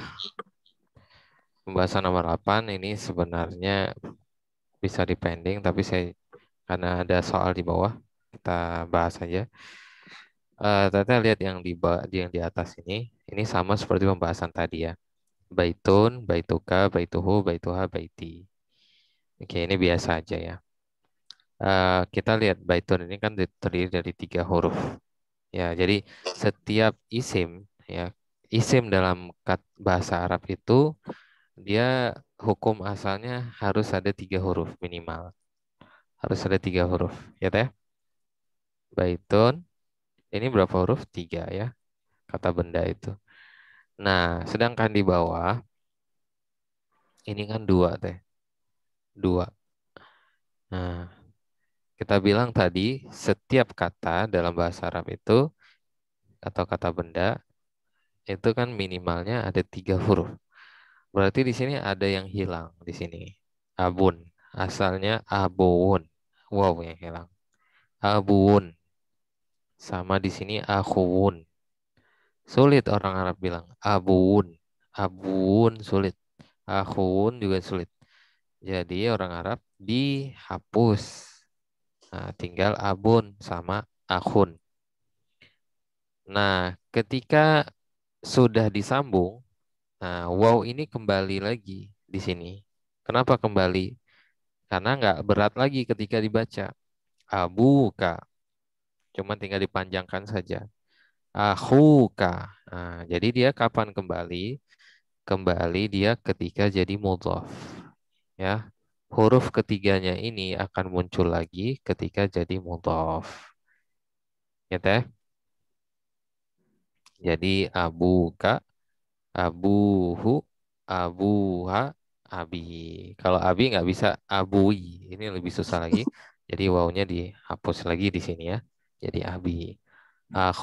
pembahasan nomor 8 ini sebenarnya bisa dipending tapi saya karena ada soal di bawah kita bahas saja. Uh, eh, Tete lihat yang di yang di atas ini, ini sama seperti pembahasan tadi ya. Baitun, baituka, baituhu, baituha, baiti. Oke, ini biasa aja ya. Uh, kita lihat baitun ini kan terdiri dari tiga huruf. Ya, jadi setiap isim ya, isim dalam bahasa Arab itu dia hukum asalnya harus ada tiga huruf minimal. Harus ada tiga huruf, ya teh. Baitun, ini berapa huruf? Tiga ya, kata benda itu. Nah, sedangkan di bawah, ini kan dua teh. Dua. Nah, kita bilang tadi setiap kata dalam bahasa Arab itu atau kata benda itu kan minimalnya ada tiga huruf. Berarti di sini ada yang hilang di sini. Abun. Asalnya abun. Wow yang hilang. Abun. Sama di sini akhuun. Sulit orang Arab bilang abun. Abun sulit. Akhuun juga sulit. Jadi orang Arab dihapus. Nah, tinggal abun sama akhun. Nah, ketika sudah disambung, nah wow ini kembali lagi di sini. Kenapa kembali? Karena nggak berat lagi ketika dibaca. Abuka. Cuman tinggal dipanjangkan saja. Ahuka. Nah, jadi dia kapan kembali? Kembali dia ketika jadi mudhaf. Ya. Huruf ketiganya ini akan muncul lagi ketika jadi mudhaf. Ya teh. Jadi abuka, abuhu, abuha, abi. Kalau abi nggak bisa abui. Ini lebih susah lagi. Jadi wawunya dihapus lagi di sini ya. Jadi abi.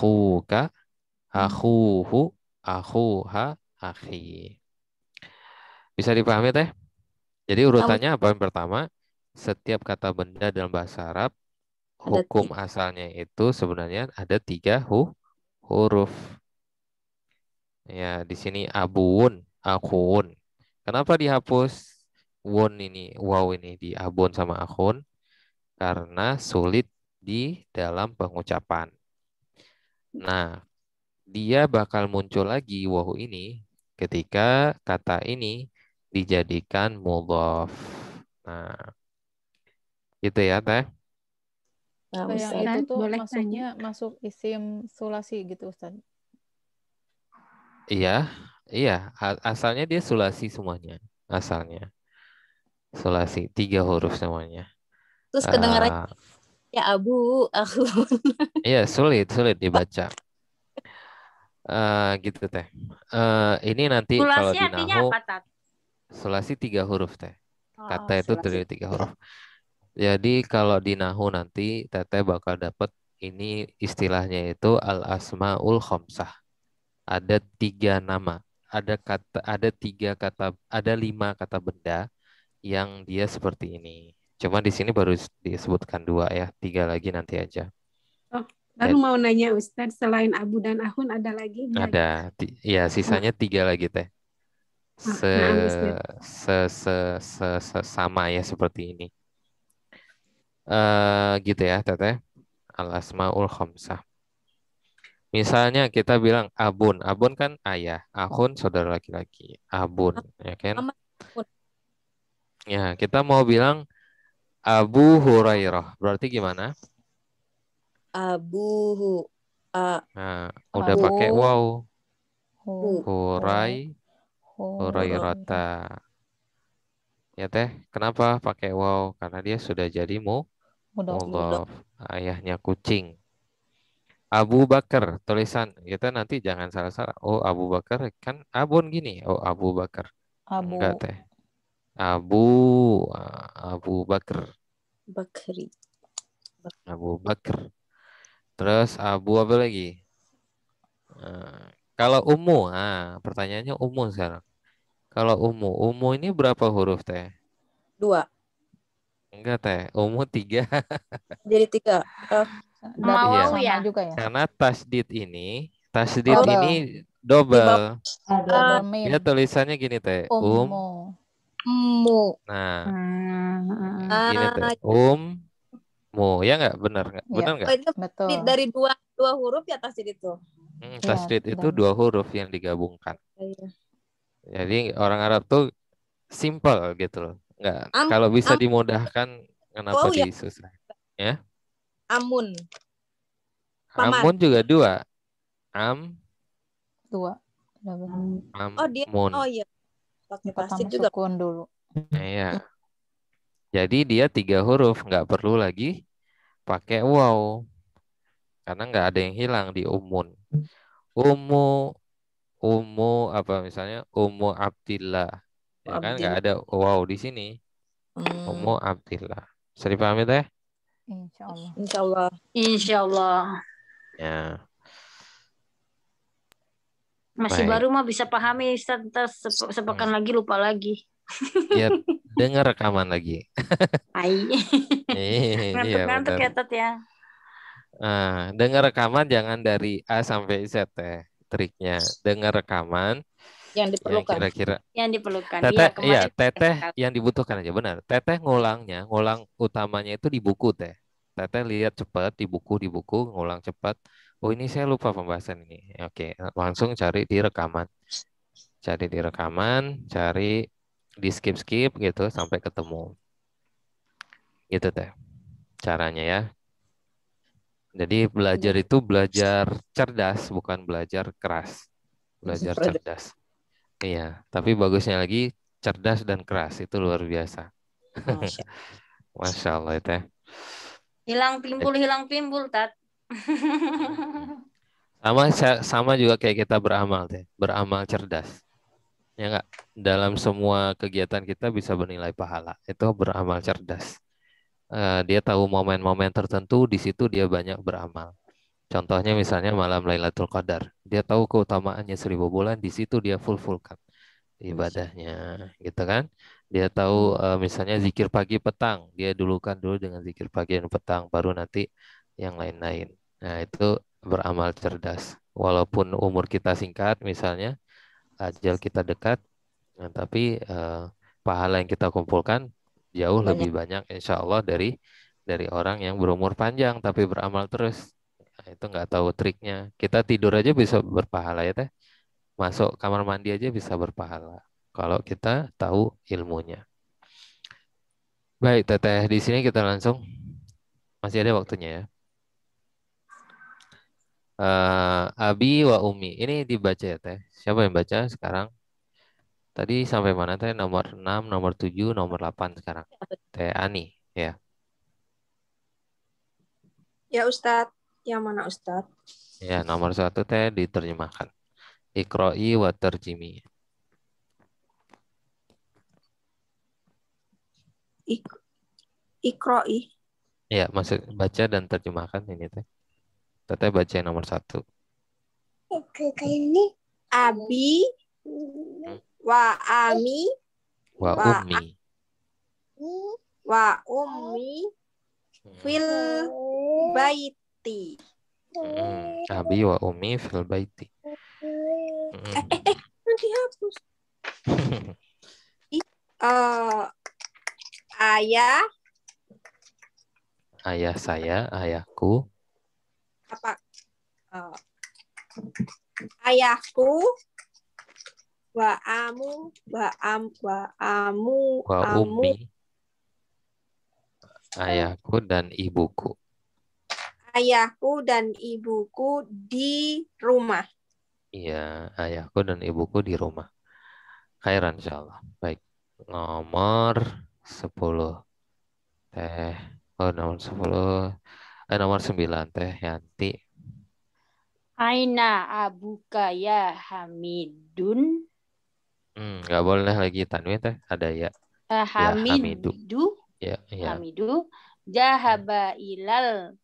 hu, aku, ha, akhi. Bisa dipahami teh? Jadi urutannya apa yang pertama? Setiap kata benda dalam bahasa Arab hukum asalnya itu sebenarnya ada tiga hu huruf. Ya, di sini abun, akun. Kenapa dihapus won ini, wow ini di abun sama akun? Karena sulit di dalam pengucapan. Nah, dia bakal muncul lagi wahu ini ketika kata ini dijadikan mudhof. Nah, gitu ya, Teh. Nah, Ustaz, yang itu tuh boleh masuknya tanya. masuk isim sulasi gitu, Ustaz. Iya, iya, asalnya dia sulasi semuanya, asalnya. Sulasi tiga huruf semuanya. Terus kedengaran uh, ah. Ya abu, aku. Iya sulit, sulit dibaca. Uh, gitu teh. Uh, ini nanti sulasi kalau di Nahu, sulasi tiga huruf teh. Oh, kata oh, itu sulasi. terdiri tiga huruf. Jadi kalau di Nahu nanti teteh bakal dapat ini istilahnya itu al asmaul khomsah. Ada tiga nama ada kata ada tiga kata ada lima kata benda yang dia seperti ini Cuma di sini baru disebutkan dua ya, tiga lagi nanti aja. Oh, baru mau nanya Ustadz, selain Abu dan Ahun ada lagi? Ada, ya sisanya tiga lagi teh. Ah, se, se, se, se, se, sama ya seperti ini. Uh, gitu ya teteh. Al-asmaul khamsah. Misalnya kita bilang abun, abun kan ayah, ahun saudara laki-laki, abun, ah, ya kan? Ya, kita mau bilang Abu Hurairah. Berarti gimana? Abu hu, a, nah, udah abu, pakai wow. Hurai Hurairata. Ya teh, kenapa pakai wow? Karena dia sudah jadi mu mudah Ayahnya kucing. Abu Bakar tulisan kita ya nanti jangan salah-salah. Oh Abu Bakar kan Abun gini. Oh Abu Bakar. Abu. Enggak teh. Abu ah, Abu Bakr. Bakri. Bakri. Abu Bakr. Terus Abu apa lagi? Uh, kalau Umu, nah, pertanyaannya Umu sekarang. Kalau Umu, Umu ini berapa huruf teh? Dua. Enggak teh, Umu tiga. Jadi tiga. Uh, eh, Mau nah, iya. ya. juga ya. Karena tasdid ini, tasdid double. ini double. double. Ya tulisannya gini teh. Umu. Um, mu. Nah. Ah, ah, ah. Ini tuh um mu ya nggak benar nggak ya. benar nggak? Oh, Betul. Dari dua dua huruf ya tasdid itu. Hmm, iya, tasdid ya, itu benar. dua huruf yang digabungkan. Ya. Jadi orang Arab tuh simple gitu loh. Nggak am, kalau bisa am, dimudahkan kenapa oh, iya. disusah? Ya. ya? Amun. Paman. Amun juga dua. Am. Dua. Am, oh dia. Mun. Oh iya pakai pasti juga sukun dulu nah, iya jadi dia tiga huruf nggak perlu lagi pakai wow karena nggak ada yang hilang di umun umu umu apa misalnya umu abdillah ya kan nggak ada wow di sini hmm. umu abdillah bisa dipahami ya Insya Allah. Insya Allah. Insya Allah. Ya. Masih Baik. baru mah bisa pahami Ustaz, sepekan Baik. lagi lupa lagi. Ya, dengar rekaman lagi. Ai. iya, iya ngantuk ya, Tat ya. Nah, dengar rekaman jangan dari A sampai Z ya, triknya. Dengar rekaman yang ya, diperlukan. Ya, kira-kira. Yang diperlukan. Teteh, iya, iya teteh yang dibutuhkan aja benar. Teteh ngulangnya, ngulang utamanya itu di buku teh. Teteh lihat cepat di buku, di buku ngulang cepat Oh ini saya lupa pembahasan ini. Oke, langsung cari di rekaman. Cari di rekaman, cari di skip-skip gitu sampai ketemu. Gitu teh caranya ya. Jadi belajar itu belajar cerdas, bukan belajar keras. Belajar cerdas. Iya, tapi bagusnya lagi cerdas dan keras itu luar biasa. Masya Allah, Masya Allah itu. Ya hilang timbul, hilang timbul, Tat sama sama juga kayak kita beramal deh, beramal cerdas. Ya enggak? Dalam semua kegiatan kita bisa bernilai pahala. Itu beramal cerdas. Eh, dia tahu momen-momen tertentu di situ dia banyak beramal. Contohnya misalnya malam Lailatul Qadar. Dia tahu keutamaannya seribu bulan, di situ dia full-fullkan ibadahnya, gitu kan? Dia tahu eh, misalnya zikir pagi petang, dia dulukan dulu dengan zikir pagi dan petang, baru nanti yang lain-lain. Nah, itu beramal cerdas. Walaupun umur kita singkat misalnya, ajal kita dekat, nah, tapi uh, pahala yang kita kumpulkan jauh banyak. lebih banyak insya Allah dari dari orang yang berumur panjang tapi beramal terus. Nah, itu nggak tahu triknya. Kita tidur aja bisa berpahala ya teh. Masuk kamar mandi aja bisa berpahala kalau kita tahu ilmunya. Baik, Teteh, di sini kita langsung masih ada waktunya ya uh, abi wa umi. Ini dibaca ya teh. Siapa yang baca sekarang? Tadi sampai mana teh? Nomor 6, nomor 7, nomor 8 sekarang. Teh Ani, ya. Ya Ustadz. Yang mana Ustadz? Ya, nomor satu teh diterjemahkan. Ikroi wa terjimi. Ik Ikroi. Ya, maksud baca dan terjemahkan ini teh. Teteh baca yang nomor satu. Oke, ini Abi wa ami wa, umi wa umi fil baiti. Hmm. Abi wa umi fil baiti. Hmm. Eh, eh, eh, nanti hapus. uh, ayah ayah saya, ayahku apa uh, ayahku wa amu wa am wa amu wa umi ayahku dan ibuku ayahku dan ibuku di rumah iya ayahku dan ibuku di rumah Khairan insyaallah baik nomor 10 teh oh nomor 10 Eh, nomor 9 teh Yanti. Aina abuka ya Hamidun. Hmm, gak boleh lagi tanwin teh ada ya. Uh, hamidu. Ya, Hamidu. Ya, ya. Hamidu jahaba ilal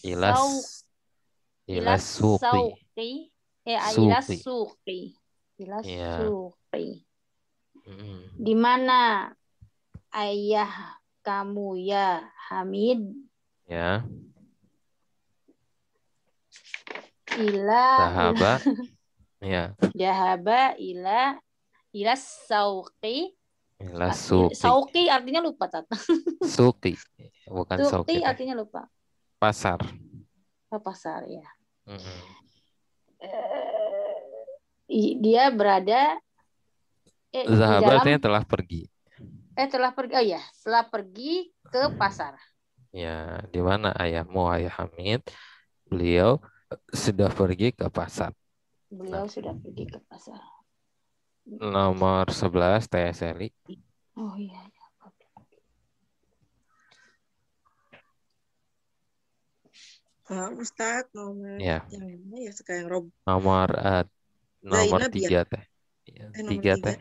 ilas ilas suki. suqi. Eh, ilas suki. Ilas ya. suki. Hmm. Di mana ayah kamu ya Hamid? Ya. Ila. Zahaba. ya. Zahaba ila ila sauqi. Ila suqi. Sauqi artinya lupa, Tat. suqi. Bukan sauqi. artinya lupa. Pasar. Oh, pasar, ya. Mm -hmm. Uh, dia berada eh, Zahaba artinya telah pergi. Eh, telah pergi. Oh ya, telah pergi ke pasar. Ya, di mana ayahmu, ayah Hamid, beliau sudah pergi ke pasar. Beliau nah. sudah pergi ke pasar. Nomor 11 TSLI. Oh iya. Uh, iya. Ustadz nomor ya. yang ini ya sekarang Rob. Nomor uh, nomor tiga teh. tiga, teh.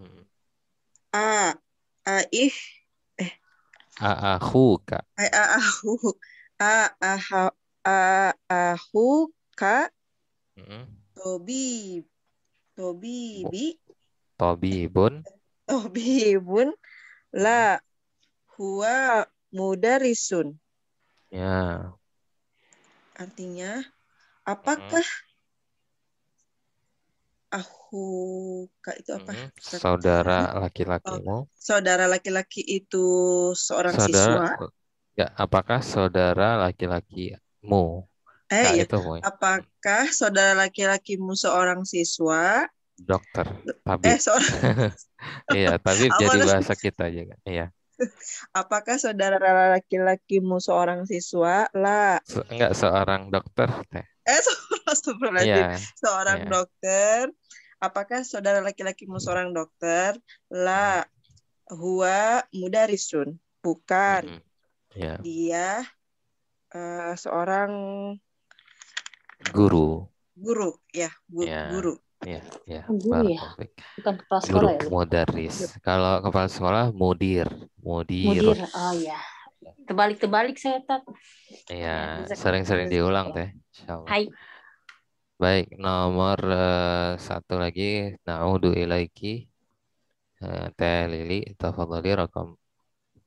Hmm. A a ih eh. A ahu kak. A ahu a aha a ahu ka mm-hmm. tobi tobi bi tobi bun tobi bun la huwa mudarisun ya artinya apakah mm-hmm. aku kak itu apa hmm, saudara laki-lakimu oh, saudara laki-laki itu seorang saudara, siswa ya apakah saudara laki-laki mu. Eh, iya. itu mu. Apakah saudara laki-lakimu seorang siswa? Dokter, tapi Eh, seorang. iya, tapi jadi bahasa kita kan, Iya. Apakah saudara laki-lakimu seorang siswa? Lah. Se enggak seorang dokter Eh, seorang iya. seorang iya. dokter. Apakah saudara laki-lakimu hmm. seorang dokter? La hmm. muda mudarisun. Bukan. Mm -hmm. yeah. Dia Eh, seorang guru. Guru, ya, guru. ya. guru. Ya, ya. Oh, guru ya. Topik. Bukan kepala sekolah guru, ya. Modaris. Kalau kepala sekolah mudir, mudir. Mudir. Oh ya. Terbalik-terbalik saya tak. Iya, sering-sering diulang teh. Hai. Baik, nomor uh, satu lagi naudu ilaiki eh, teh Lili tafadhali rakam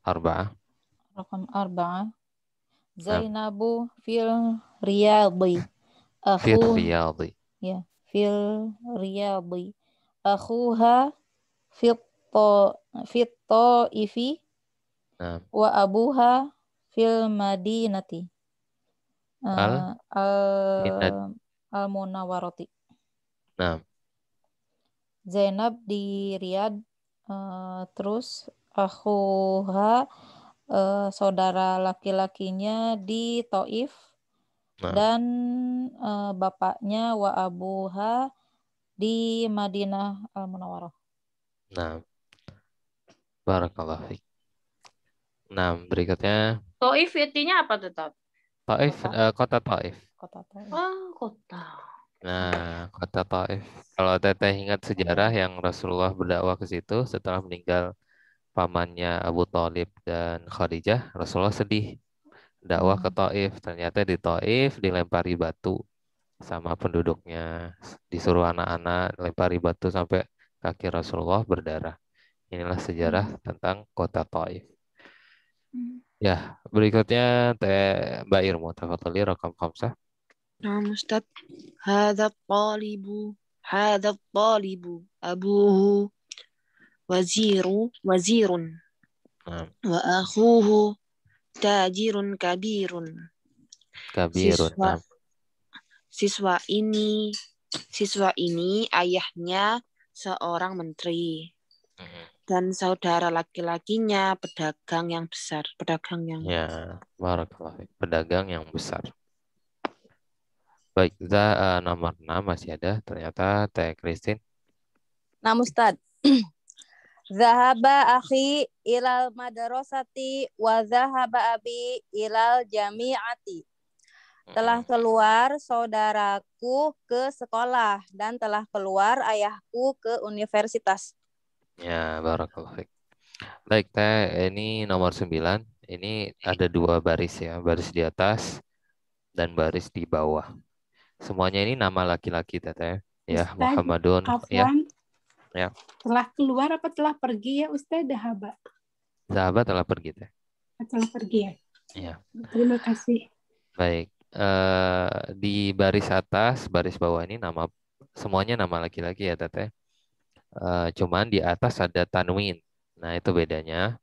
arba Rakam arba Zainabu fil riyadi. Aku, fil riyadi. Ya, fil riyadi. Akhuha fit fit ifi. nah. wa abuha fil madinati. Uh, al, al, al Munawarati. Nah. Zainab di Riyadh uh, terus akhuha uh, saudara laki-lakinya di Taif nah. dan uh, bapaknya wa abuha di Madinah Al Munawwaroh. Nah, barakallah. Nah, berikutnya. Taif artinya apa tetap? Taif? kota, uh, kota Taif. Kota Taif. Oh, kota. Nah, kota Taif. Kalau Teteh ingat sejarah yang Rasulullah berdakwah ke situ setelah meninggal pamannya Abu Talib dan Khadijah, Rasulullah sedih. Dakwah ke hmm. Taif, ternyata di Taif dilempari batu sama penduduknya, disuruh anak-anak lempari batu sampai kaki Rasulullah berdarah. Inilah sejarah hmm. tentang kota Taif. Hmm. Ya, berikutnya teh Mbak Irmu tafatuli Rokam khamsah. nah Ustaz. hadha talibu, hadha talibu, abuhu waziru wazirun wa akhuhu tajirun kabirun kabirun siswa, siswa ini siswa ini ayahnya seorang menteri mhm. dan saudara laki-lakinya pedagang yang besar pedagang yang ya barakallah pedagang yang besar baik kita uh, eh, nomor 6 masih ada ternyata teh Kristin nah Ustad Zahaba akhi ilal madrasati wa zahaba abi ilal jami'ati. Telah keluar saudaraku ke sekolah dan telah keluar ayahku ke universitas. Ya, barakallahu fiik. Baik, teh ini nomor 9. Ini ada dua baris ya, baris di atas dan baris di bawah. Semuanya ini nama laki-laki teteh ya, Muhammadun ya. Afwan. ya ya. Telah keluar apa telah pergi ya Ustaz Dahaba? Dahaba telah pergi teh. Ah, telah pergi ya. Ya. Terima kasih. Baik. Uh, di baris atas, baris bawah ini nama semuanya nama laki-laki ya teteh. Uh, eh, cuman di atas ada tanwin. Nah itu bedanya.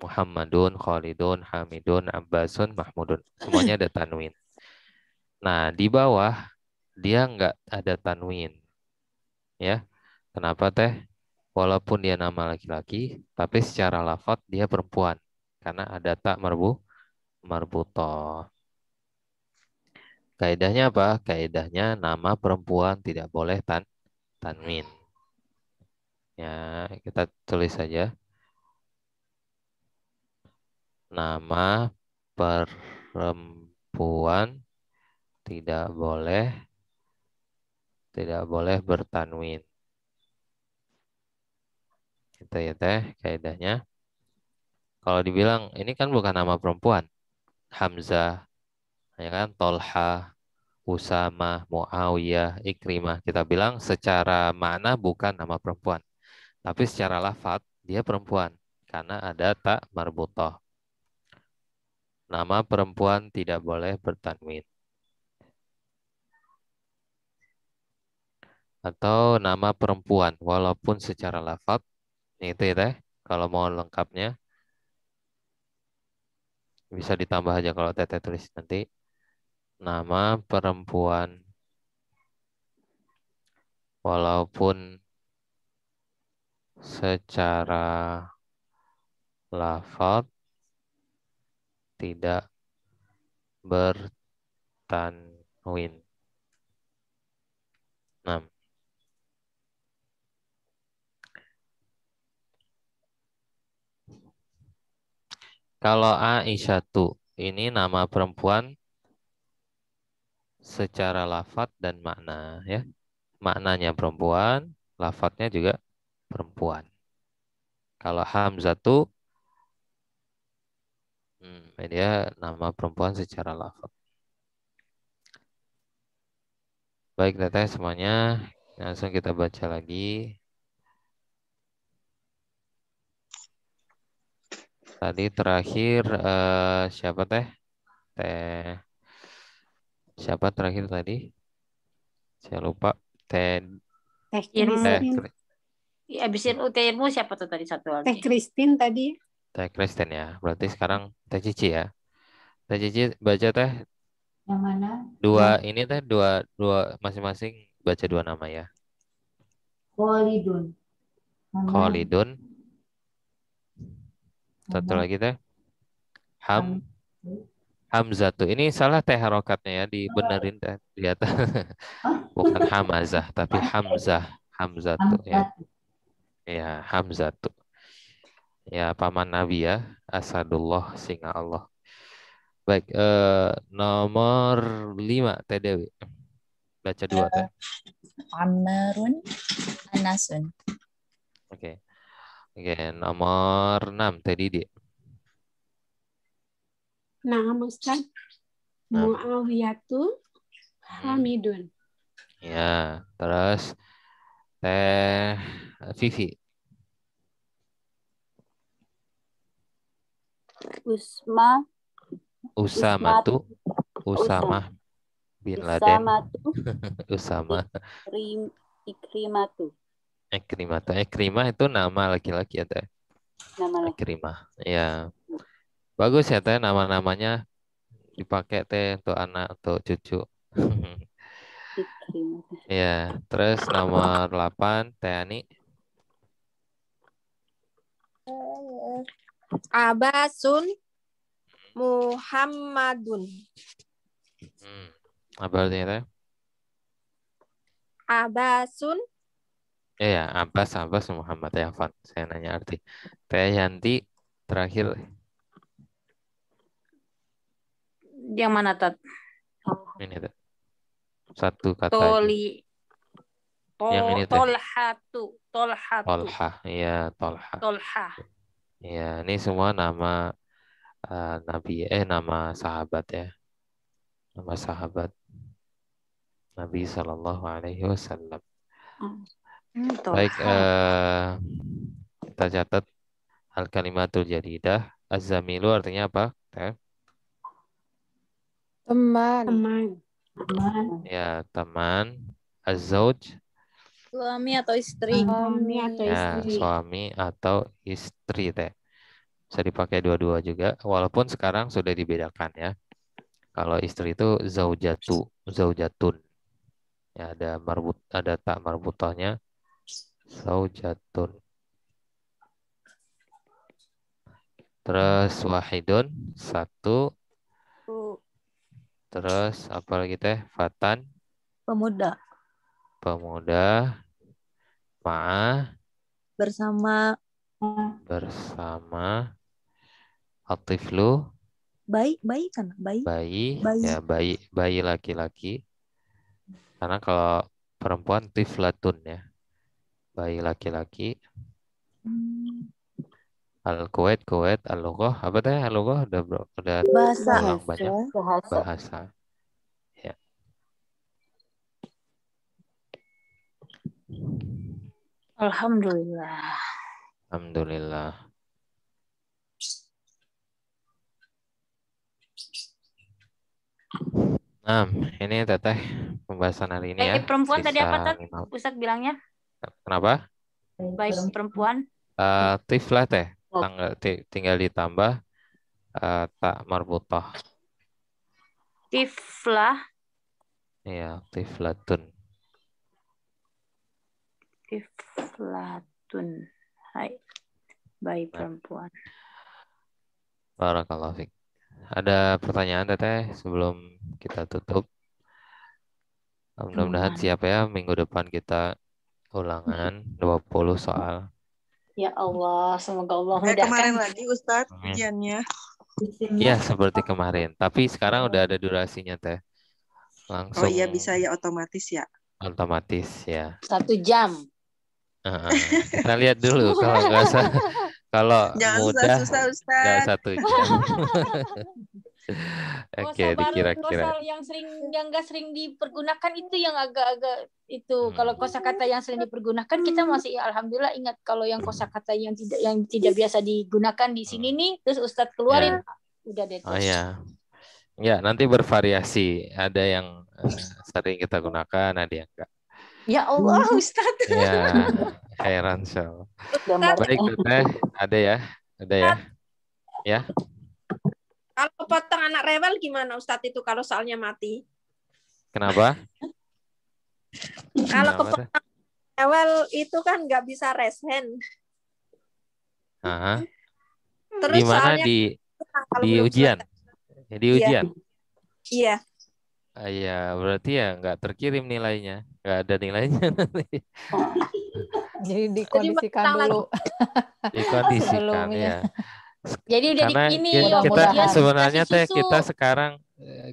Muhammadun, Khalidun, Hamidun, Abbasun, Mahmudun. Semuanya ada tanwin. Nah di bawah dia nggak ada tanwin. Ya, Kenapa teh? Walaupun dia nama laki-laki, tapi secara lafat dia perempuan. Karena ada tak marbu, marbuto. Kaidahnya apa? Kaidahnya nama perempuan tidak boleh tan tanwin. Ya, kita tulis saja. Nama perempuan tidak boleh tidak boleh bertanwin gitu ya teh kaidahnya. Kalau dibilang ini kan bukan nama perempuan. Hamzah, ya kan? Tolha, Usama, Muawiyah, Ikrimah. Kita bilang secara makna bukan nama perempuan. Tapi secara lafat dia perempuan karena ada tak marbutoh. Nama perempuan tidak boleh bertanwin. Atau nama perempuan walaupun secara lafat itu ya teh. Kalau mau lengkapnya bisa ditambah aja kalau teteh tulis nanti nama perempuan walaupun secara lafal tidak bertanwin. Kalau tu ini nama perempuan secara lafat dan makna ya. Maknanya perempuan, lafatnya juga perempuan. Kalau Hamzatu, hmm, dia nama perempuan secara lafat. Baik, datanya semuanya. Langsung kita baca lagi. Tadi terakhir uh, siapa teh? Teh siapa terakhir tadi? Saya lupa. Teh Teh Kristin Iya, abis siapa tuh tadi satu lagi? Teh Kristin tadi. Teh Kristin ya. Berarti sekarang Teh Cici ya. Teh Cici baca Teh. Yang mana? Dua ya. ini Teh dua dua masing-masing baca dua nama ya. Kolidun. Kolidun. Satu mhm. lagi teh. Ham. Hamzah tuh. Ini salah teh harokatnya ya. Dibenerin teh. Lihat. Bukan Hamazah. Tapi Hamzah. Hamzah tuh ya. Ya. Hamzah tuh. Ya. Paman Nabi ya. Asadullah. Singa Allah. Baik. Eh, nomor lima teh Dewi. Baca dua teh. Amerun Anasun. Oke. Okay. Oke, nomor 6 tadi dia. Nah, Ustaz. Nah. Muawiyatu Hamidun. Ya, terus Teh Vivi. Usma Usama tuh Usama bin Laden. Usama Usama Ikrimatu atau Ekrima itu nama laki-laki ya teh. Nama Ekrima, Ya. Bagus ya teh nama-namanya dipakai teh untuk anak untuk cucu. ya, terus nama delapan Teh Ani. Abasun Muhammadun. Hmm. Apa artinya teh? Abasun Iya, ya, Abbas, Abbas, Muhammad, ya, Fan. Saya nanya arti. Teh Yanti, terakhir. Yang mana, Tat? Ini, Tat. Satu kata. Toli. To, yang ini, Tolha tu. Tolha, Tolha. iya, Tolha. Tolha. Iya, ini semua nama uh, Nabi, eh, nama sahabat ya. Nama sahabat Nabi Shallallahu Alaihi Wasallam. Hmm. Hmm, Baik, uh, kita catat al kalimatul dah Azamilu artinya apa? teh Teman. Teman. Teman. Ya, teman. Azauj. Suami atau istri. Suami atau ya, istri. Ya, suami atau istri teh. Bisa dipakai dua-dua juga, walaupun sekarang sudah dibedakan ya. Kalau istri itu zaujatu, zaujatun. Ya, ada marbut, ada tak marbutahnya Saujatun. Terus wahidun satu. Terus apa lagi teh? Fatan. Pemuda. Pemuda. Ma, Bersama. Bersama. aktif lu, Bayi, bayi kan? Bayi. Bayi. bayi. Ya, bayi, bayi laki-laki. Karena kalau perempuan tiflatun ya bayi laki-laki. Hmm. Al kuwait kuwait al lughah apa tadi al lughah udah bro, udah bahasa banyak ya. bahasa. bahasa. Ya. Alhamdulillah. Alhamdulillah. Nah, ini teteh pembahasan hari ini ya. ya. perempuan Sisa tadi apa tuh? Pusat bilangnya? Kenapa? Baik perempuan. Uh, eh, tiflah teh. Oh. Tanggal, tinggal ditambah uh, tak marbutoh. Tiflah. Iya, tiflatun. Tiflatun. Hai. Baik nah. perempuan. Barakallahu fiik. Ada pertanyaan Teteh sebelum kita tutup? Mudah-mudahan siap ya minggu depan kita ulangan 20 soal. Ya Allah, semoga Allah eh, mudahkan. kemarin lagi Ustadz ujiannya. Iya, seperti kemarin. Tapi sekarang udah ada durasinya, Teh. Langsung. Oh iya, bisa ya otomatis ya. Otomatis ya. Satu jam. Uh, kita lihat dulu kalau nggak kalau Jangan mudah susah, susah, Ustaz. satu jam. Oke, okay, dikira-kira. yang sering yang enggak sering dipergunakan itu yang agak-agak itu hmm. kalau kosakata yang sering dipergunakan kita hmm. masih alhamdulillah ingat kalau yang hmm. kosakata yang tidak yang tidak biasa digunakan di sini hmm. nih terus Ustadz keluarin yeah. udah deh. Oh ya. Ya, nanti bervariasi. Ada yang eh, sering kita gunakan, ada yang enggak. Ya Allah, Ustaz. Ya, heran so. Baik, Teteh. Ada ya? Ada ya? Ya. Kalau potong anak rewel gimana Ustadz itu kalau soalnya mati? Kenapa? kalau kepotong rewel itu kan nggak bisa rest hand. Aha. Terus di soalnya di di ujian? Ya, di ujian. Iya. Iya. Ah, iya, berarti ya nggak terkirim nilainya, nggak ada nilainya nanti. Jadi dikondisikan Jadi dulu. Lagi. Dikondisikan ya. Jadi udah Karena di ini kita, kita ya, sebenarnya teh kita sekarang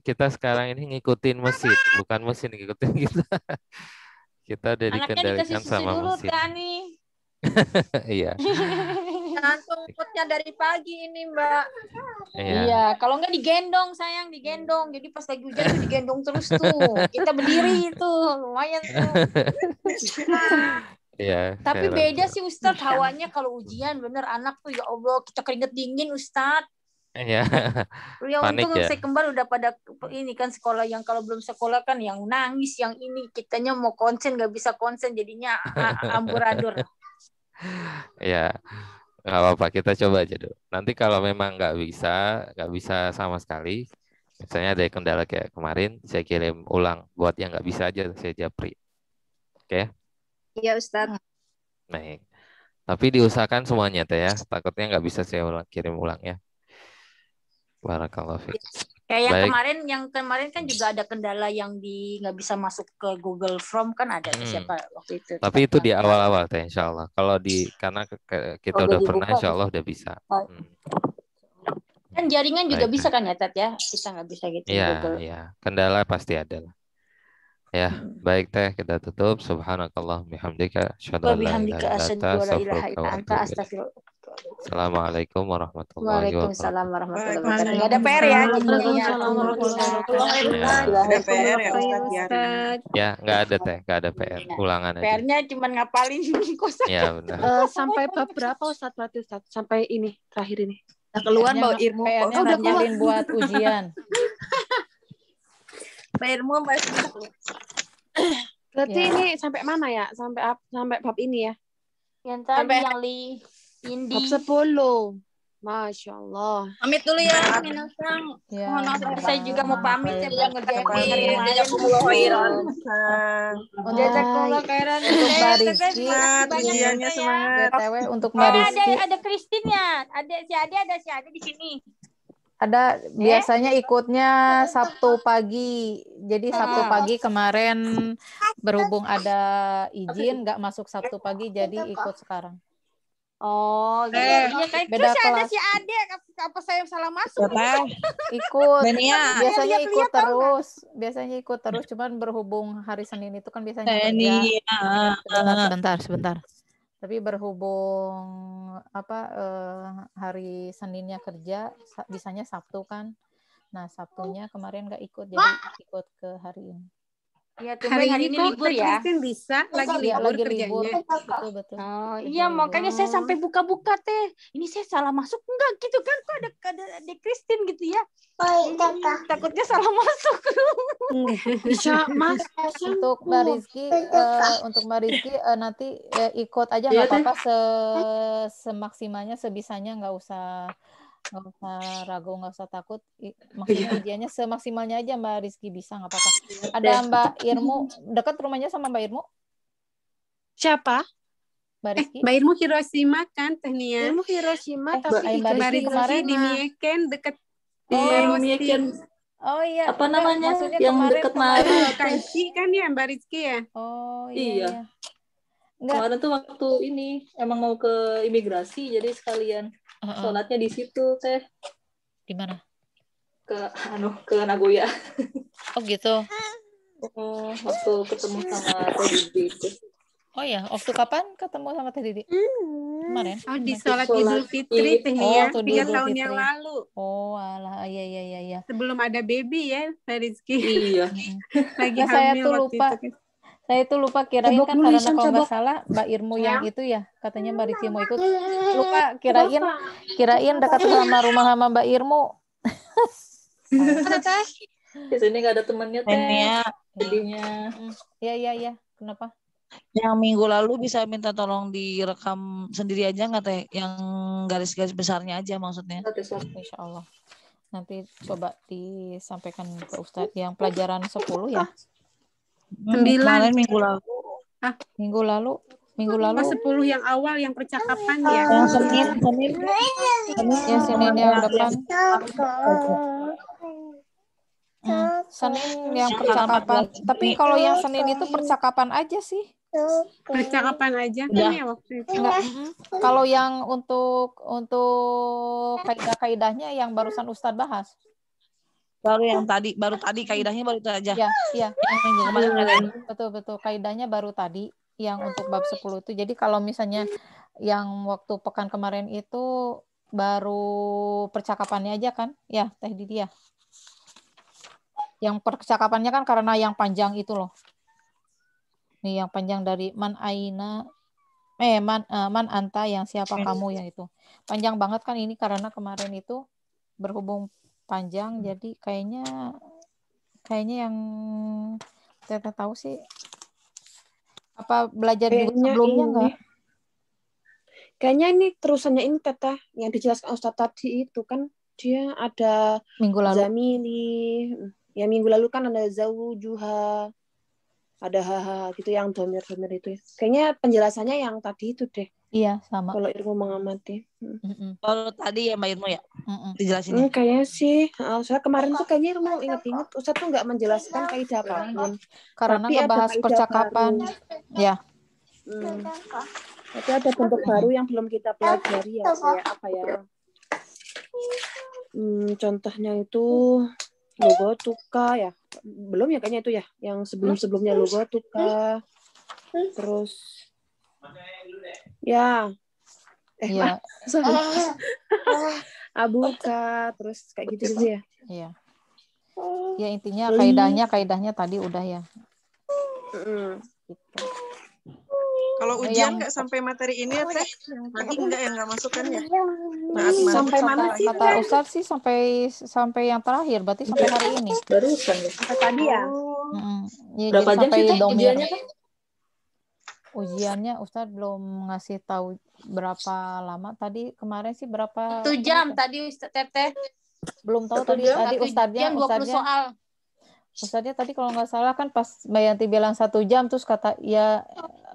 kita sekarang ini ngikutin mesin, bukan mesin ngikutin kita. kita udah dikendalikan sama dulu, mesin. Tani. iya. putnya dari pagi ini, Mbak. Iya, iya. kalau enggak digendong sayang, digendong. Jadi pas lagi hujan tuh digendong terus tuh. Kita berdiri itu, lumayan tuh. Iya. Tapi beda gitu. sih Ustadz hawanya kalau ujian bener anak tuh ya Allah kita keringet dingin Ustadz. Iya. Yang Panik untung ya. saya kembar udah pada ini kan sekolah yang kalau belum sekolah kan yang nangis yang ini kitanya mau konsen gak bisa konsen jadinya amburadul. Iya. Gak apa-apa kita coba aja dulu. Nanti kalau memang nggak bisa nggak bisa sama sekali misalnya ada kendala kayak kemarin saya kirim ulang buat yang nggak bisa aja saya japri. Oke. Okay? Iya Ustaz. Hmm. Baik. Tapi diusahakan semuanya teh ya. Takutnya nggak bisa saya ulang, kirim ulang ya. Barakallah. Iya. Kayak yang kemarin, yang kemarin kan juga ada kendala yang di nggak bisa masuk ke Google Form kan ada hmm. siapa waktu itu. Tapi kan itu di awal-awal teh Insya Allah. Kalau di karena kita oh, udah pernah Insya Allah udah bisa. Hmm. Kan jaringan Baik. juga bisa kan ya Tat ya? Kita nggak bisa gitu. Iya, iya. Kendala pasti ada lah. Ya, hmm. baik teh kita tutup. Subhanakallah bihamdika asyhadu an la ilaha illa anta astaghfiruka Assalamualaikum warahmatullahi wabarakatuh. Waalaikumsalam warahmatullahi wabarakatuh. Enggak ada PR ya jadinya ya, Ada PR ya Ustaz ya. enggak ya, ada teh, enggak ada PR. Iya. Ulangan PR-nya cuma ngapalin kosakata. Iya, benar. Eh, sampai bab berapa Ustaz berarti Ustaz? Sampai ini terakhir ini. keluhan keluar bawa ilmu. Oh, udah keluar. buat ujian. Bayarmu sampai bayar Berarti ya. ini sampai mana ya? Sampai up, sampai bab ini ya? Yang tadi sampai yang li Indi. Bab sepuluh. Masya Allah. Pamit dulu ya, Minasang. Mohon maaf, saya juga mau pamit ya, biar ngerjain pengen yang lain. Jazakumullah khairan. Untuk Mbak semangat. untuk Mbak Rizky. Ada, ada Kristin ya. Ada, si ada ada si ada di sini. Ada eh? biasanya ikutnya Sabtu pagi. Jadi Sabtu pagi kemarin berhubung ada izin nggak masuk Sabtu pagi jadi ikut sekarang. Oh, gitu. Eh, Beda iya, Terus kelas. ada si Ade apa saya salah masuk? Apa? Ikut. Benia. Iya, biasanya ikut terus. Kan? Biasanya ikut terus cuman berhubung hari Senin itu kan biasanya Benia. Sebentar, sebentar, sebentar tapi berhubung apa eh, hari Seninnya kerja bisanya Sabtu kan nah Sabtunya kemarin nggak ikut jadi ikut ke hari ini Ya, hari ini, ini libur ya. Kristen bisa oh, lagi libur, lagi libur. Betul, betul. Oh, iya, Allah. makanya saya sampai buka-buka teh. Ini saya salah masuk enggak gitu kan? Kok ada ada, di Kristen gitu ya? Oh, iya, takutnya salah masuk. bisa mas untuk Mbak Rizky uh, untuk Mbak Rizky uh, nanti uh, ikut aja enggak ya, apa-apa se semaksimalnya sebisanya enggak usah nggak usah ragu nggak usah takut maksudnya ujiannya semaksimalnya aja mbak Rizky bisa nggak apa-apa iya, ada mbak gitu. Irmu dekat rumahnya sama mbak Irmu siapa mbak eh, Rizky eh, mbak Irmu Hiroshima kan Mbak ya? Irmu Hiroshima eh, tapi mbak, mbak Rizky kemarin di Mieken dekat oh, di Mieken Oh iya. Apa namanya? Maksudnya yang dekat Mari. Kanci kan ya Mbak Rizky ya? Oh iya. iya. iya. Nggak. Kemarin tuh waktu ini emang mau ke imigrasi jadi sekalian uh -uh. sholatnya di situ teh. Di mana? Ke anu ke Nagoya. Oh gitu. Oh, waktu ketemu sama Teh Didi itu. Oh ya, waktu kapan ketemu sama Teh Didi? Hmm. Kemarin. Oh, di sholat Idul Fitri Teh ya? oh, ya, tiga tahun Fitri. yang lalu. Oh, alah, iya, iya iya iya Sebelum ada baby ya, Teh Rizky. Iya. Lagi nah, hamil saya tuh lupa. Itu. Saya itu lupa kirain coba kan karena kalau nggak salah Mbak Irmu ya? yang itu ya katanya Mbak Rizky mau ikut. Lupa kirain kirain dekat sama rumah sama Mbak Irmu. Di sini nggak ada temannya teh. Ya. Jadinya. Mm. ya ya. ya Kenapa? Yang minggu lalu bisa minta tolong direkam sendiri aja nggak teh? Yang garis-garis besarnya aja maksudnya. Insya Allah. Nanti coba disampaikan ke Ustadz yang pelajaran 10 ya. Hmm, Sembilan. Kemarin minggu lalu. Ah. Minggu lalu. Minggu lalu. Pas sepuluh yang awal yang percakapan ya. Yang Senin, Senin. Senin ya Senin yang depan. Hmm. Senin yang percakapan. Tapi kalau yang Senin itu percakapan aja sih. Percakapan aja kan ya waktu itu. Kalau yang untuk untuk kaidah-kaidahnya yang barusan Ustadz bahas baru yang tadi baru tadi kaidahnya baru itu aja ya iya, iya betul betul kaidahnya baru tadi yang untuk bab 10 itu jadi kalau misalnya yang waktu pekan kemarin itu baru percakapannya aja kan ya teh Didi ya yang percakapannya kan karena yang panjang itu loh nih yang panjang dari man aina eh man uh, man anta yang siapa iya. kamu yang itu panjang banget kan ini karena kemarin itu berhubung panjang hmm. jadi kayaknya kayaknya yang kita tahu sih apa belajar kayaknya juga sebelumnya ini. kayaknya ini terusannya ini teteh yang dijelaskan Ustadz tadi itu kan dia ada minggu lalu Zamili ya minggu lalu kan ada zaujuha ada haha gitu yang domir domir itu kayaknya penjelasannya yang tadi itu deh Iya, sama. Kalau Irmo mengamati. Hmm. Mm-mm. Kalau tadi ya Mbak Irmo ya? Mm-mm. Dijelasin. Mm, kayaknya sih. Uh, Saya kemarin tuh kayaknya Irmo inget-inget. Ustaz tuh nggak menjelaskan kaidah apa. Karena Tapi ngebahas percakapan. Baru. Ya. Hmm. Tapi ada bentuk baru yang belum kita pelajari ya. apa ya? Hmm, contohnya itu logo tuka ya. Belum ya kayaknya itu ya. Yang sebelum-sebelumnya logo tuka. Terus Ya. Eh, ya. Ah, Abuka, terus kayak gitu sih ya. Iya. Ah. Ya intinya kaidahnya kaidahnya tadi udah ya. Gitu. Kalau ujian nggak sampai materi ini ya teh, nanti nggak yang nggak masukkan ya. Nah, sampai mana sih? Kata Ustaz sih sampai sampai yang terakhir, berarti sampai hari ini. Terus ya. Sampai tadi ya. -hmm. ya Berapa jam sih teh ya. ujiannya kan? ujiannya Ustadz belum ngasih tahu berapa lama tadi kemarin sih berapa satu jam tadi Ustadz Teteh belum tahu tadi jam, tadi Ustadznya jam Ustadznya soal. Ustadznya tadi kalau nggak salah kan pas Mbak Yanti bilang satu jam terus kata ya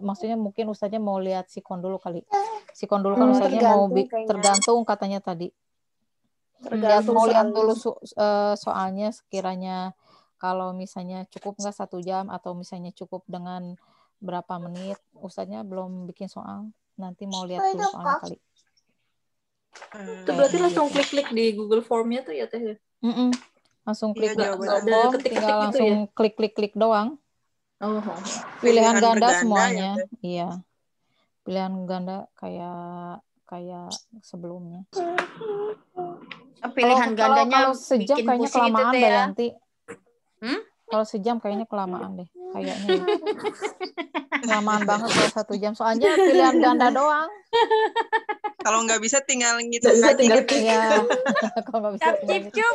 maksudnya mungkin Ustadznya mau lihat sikon dulu kali sikon dulu kan hmm, Ustadznya mau kayaknya. tergantung katanya tadi tergantung mau lihat dulu so eh, soalnya sekiranya kalau misalnya cukup nggak satu jam atau misalnya cukup dengan berapa menit. usahanya belum bikin soal. Nanti mau lihat dulu soalnya kali. Itu berarti langsung klik-klik di Google Formnya tuh ya Teh? Mm -mm. Langsung iya, klik gitu ya, Google ketik -ketik tinggal langsung klik-klik-klik ya? doang. Oh, oh, oh. Pilihan, Pilihan ganda ya, semuanya. Ya, iya. Pilihan ganda kayak kayak sebelumnya. Pilihan kalau, gandanya kalau, kalau sejam kayaknya gitu kelamaan deh ya. nanti. Hmm? Kalau sejam kayaknya kelamaan deh, kayaknya. Ya. kelamaan banget kalau satu jam. Soalnya pilihan ganda doang. Kalau nggak bisa tinggal ngitung bisa tinggal ya. kalau nggak bisa tinggal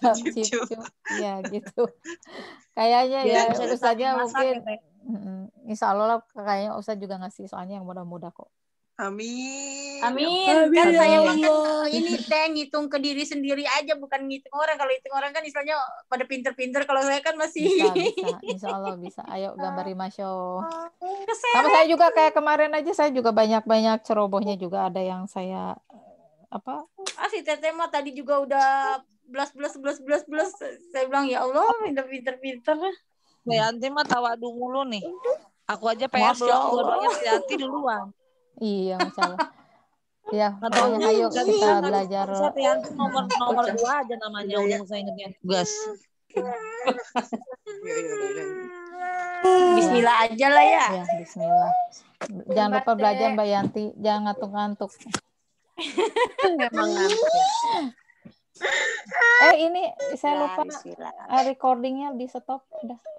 cip Cip-cip. ya gitu. Kayaknya iya, ya, terus saja mungkin. Gitu ya. Insya Allah lah kayaknya Ustaz juga ngasih soalnya yang mudah-mudah kok. Amin. Amin. Amin. Ya kan saya Allah. Kan ini teh ngitung ke diri sendiri aja bukan ngitung orang. Kalau ngitung orang kan istilahnya pada pinter-pinter. Kalau saya kan masih bisa, bisa. Insya Allah bisa. Ayo gambari masyo. Sama saya juga kayak kemarin aja saya juga banyak-banyak cerobohnya juga ada yang saya apa? Ah si teteh mah tadi juga udah belas belas belas belas belas. Saya bilang ya Allah pinter-pinter. pinter Nanti mah tawa dulu nih. Aku aja pengen belum dua-duanya duluan Iya, masalah. Ya, pokoknya oh ayo kita belajar. Saya nomor nomor dua aja namanya iya, iya. udah saya ingatnya tugas. Iya, bismillah aja lah ya. ya bismillah. Jangan lupa belajar Mbak Yanti, jangan ngantuk-ngantuk. ngantuk. Eh ini saya ya, lupa recordingnya di stop udah.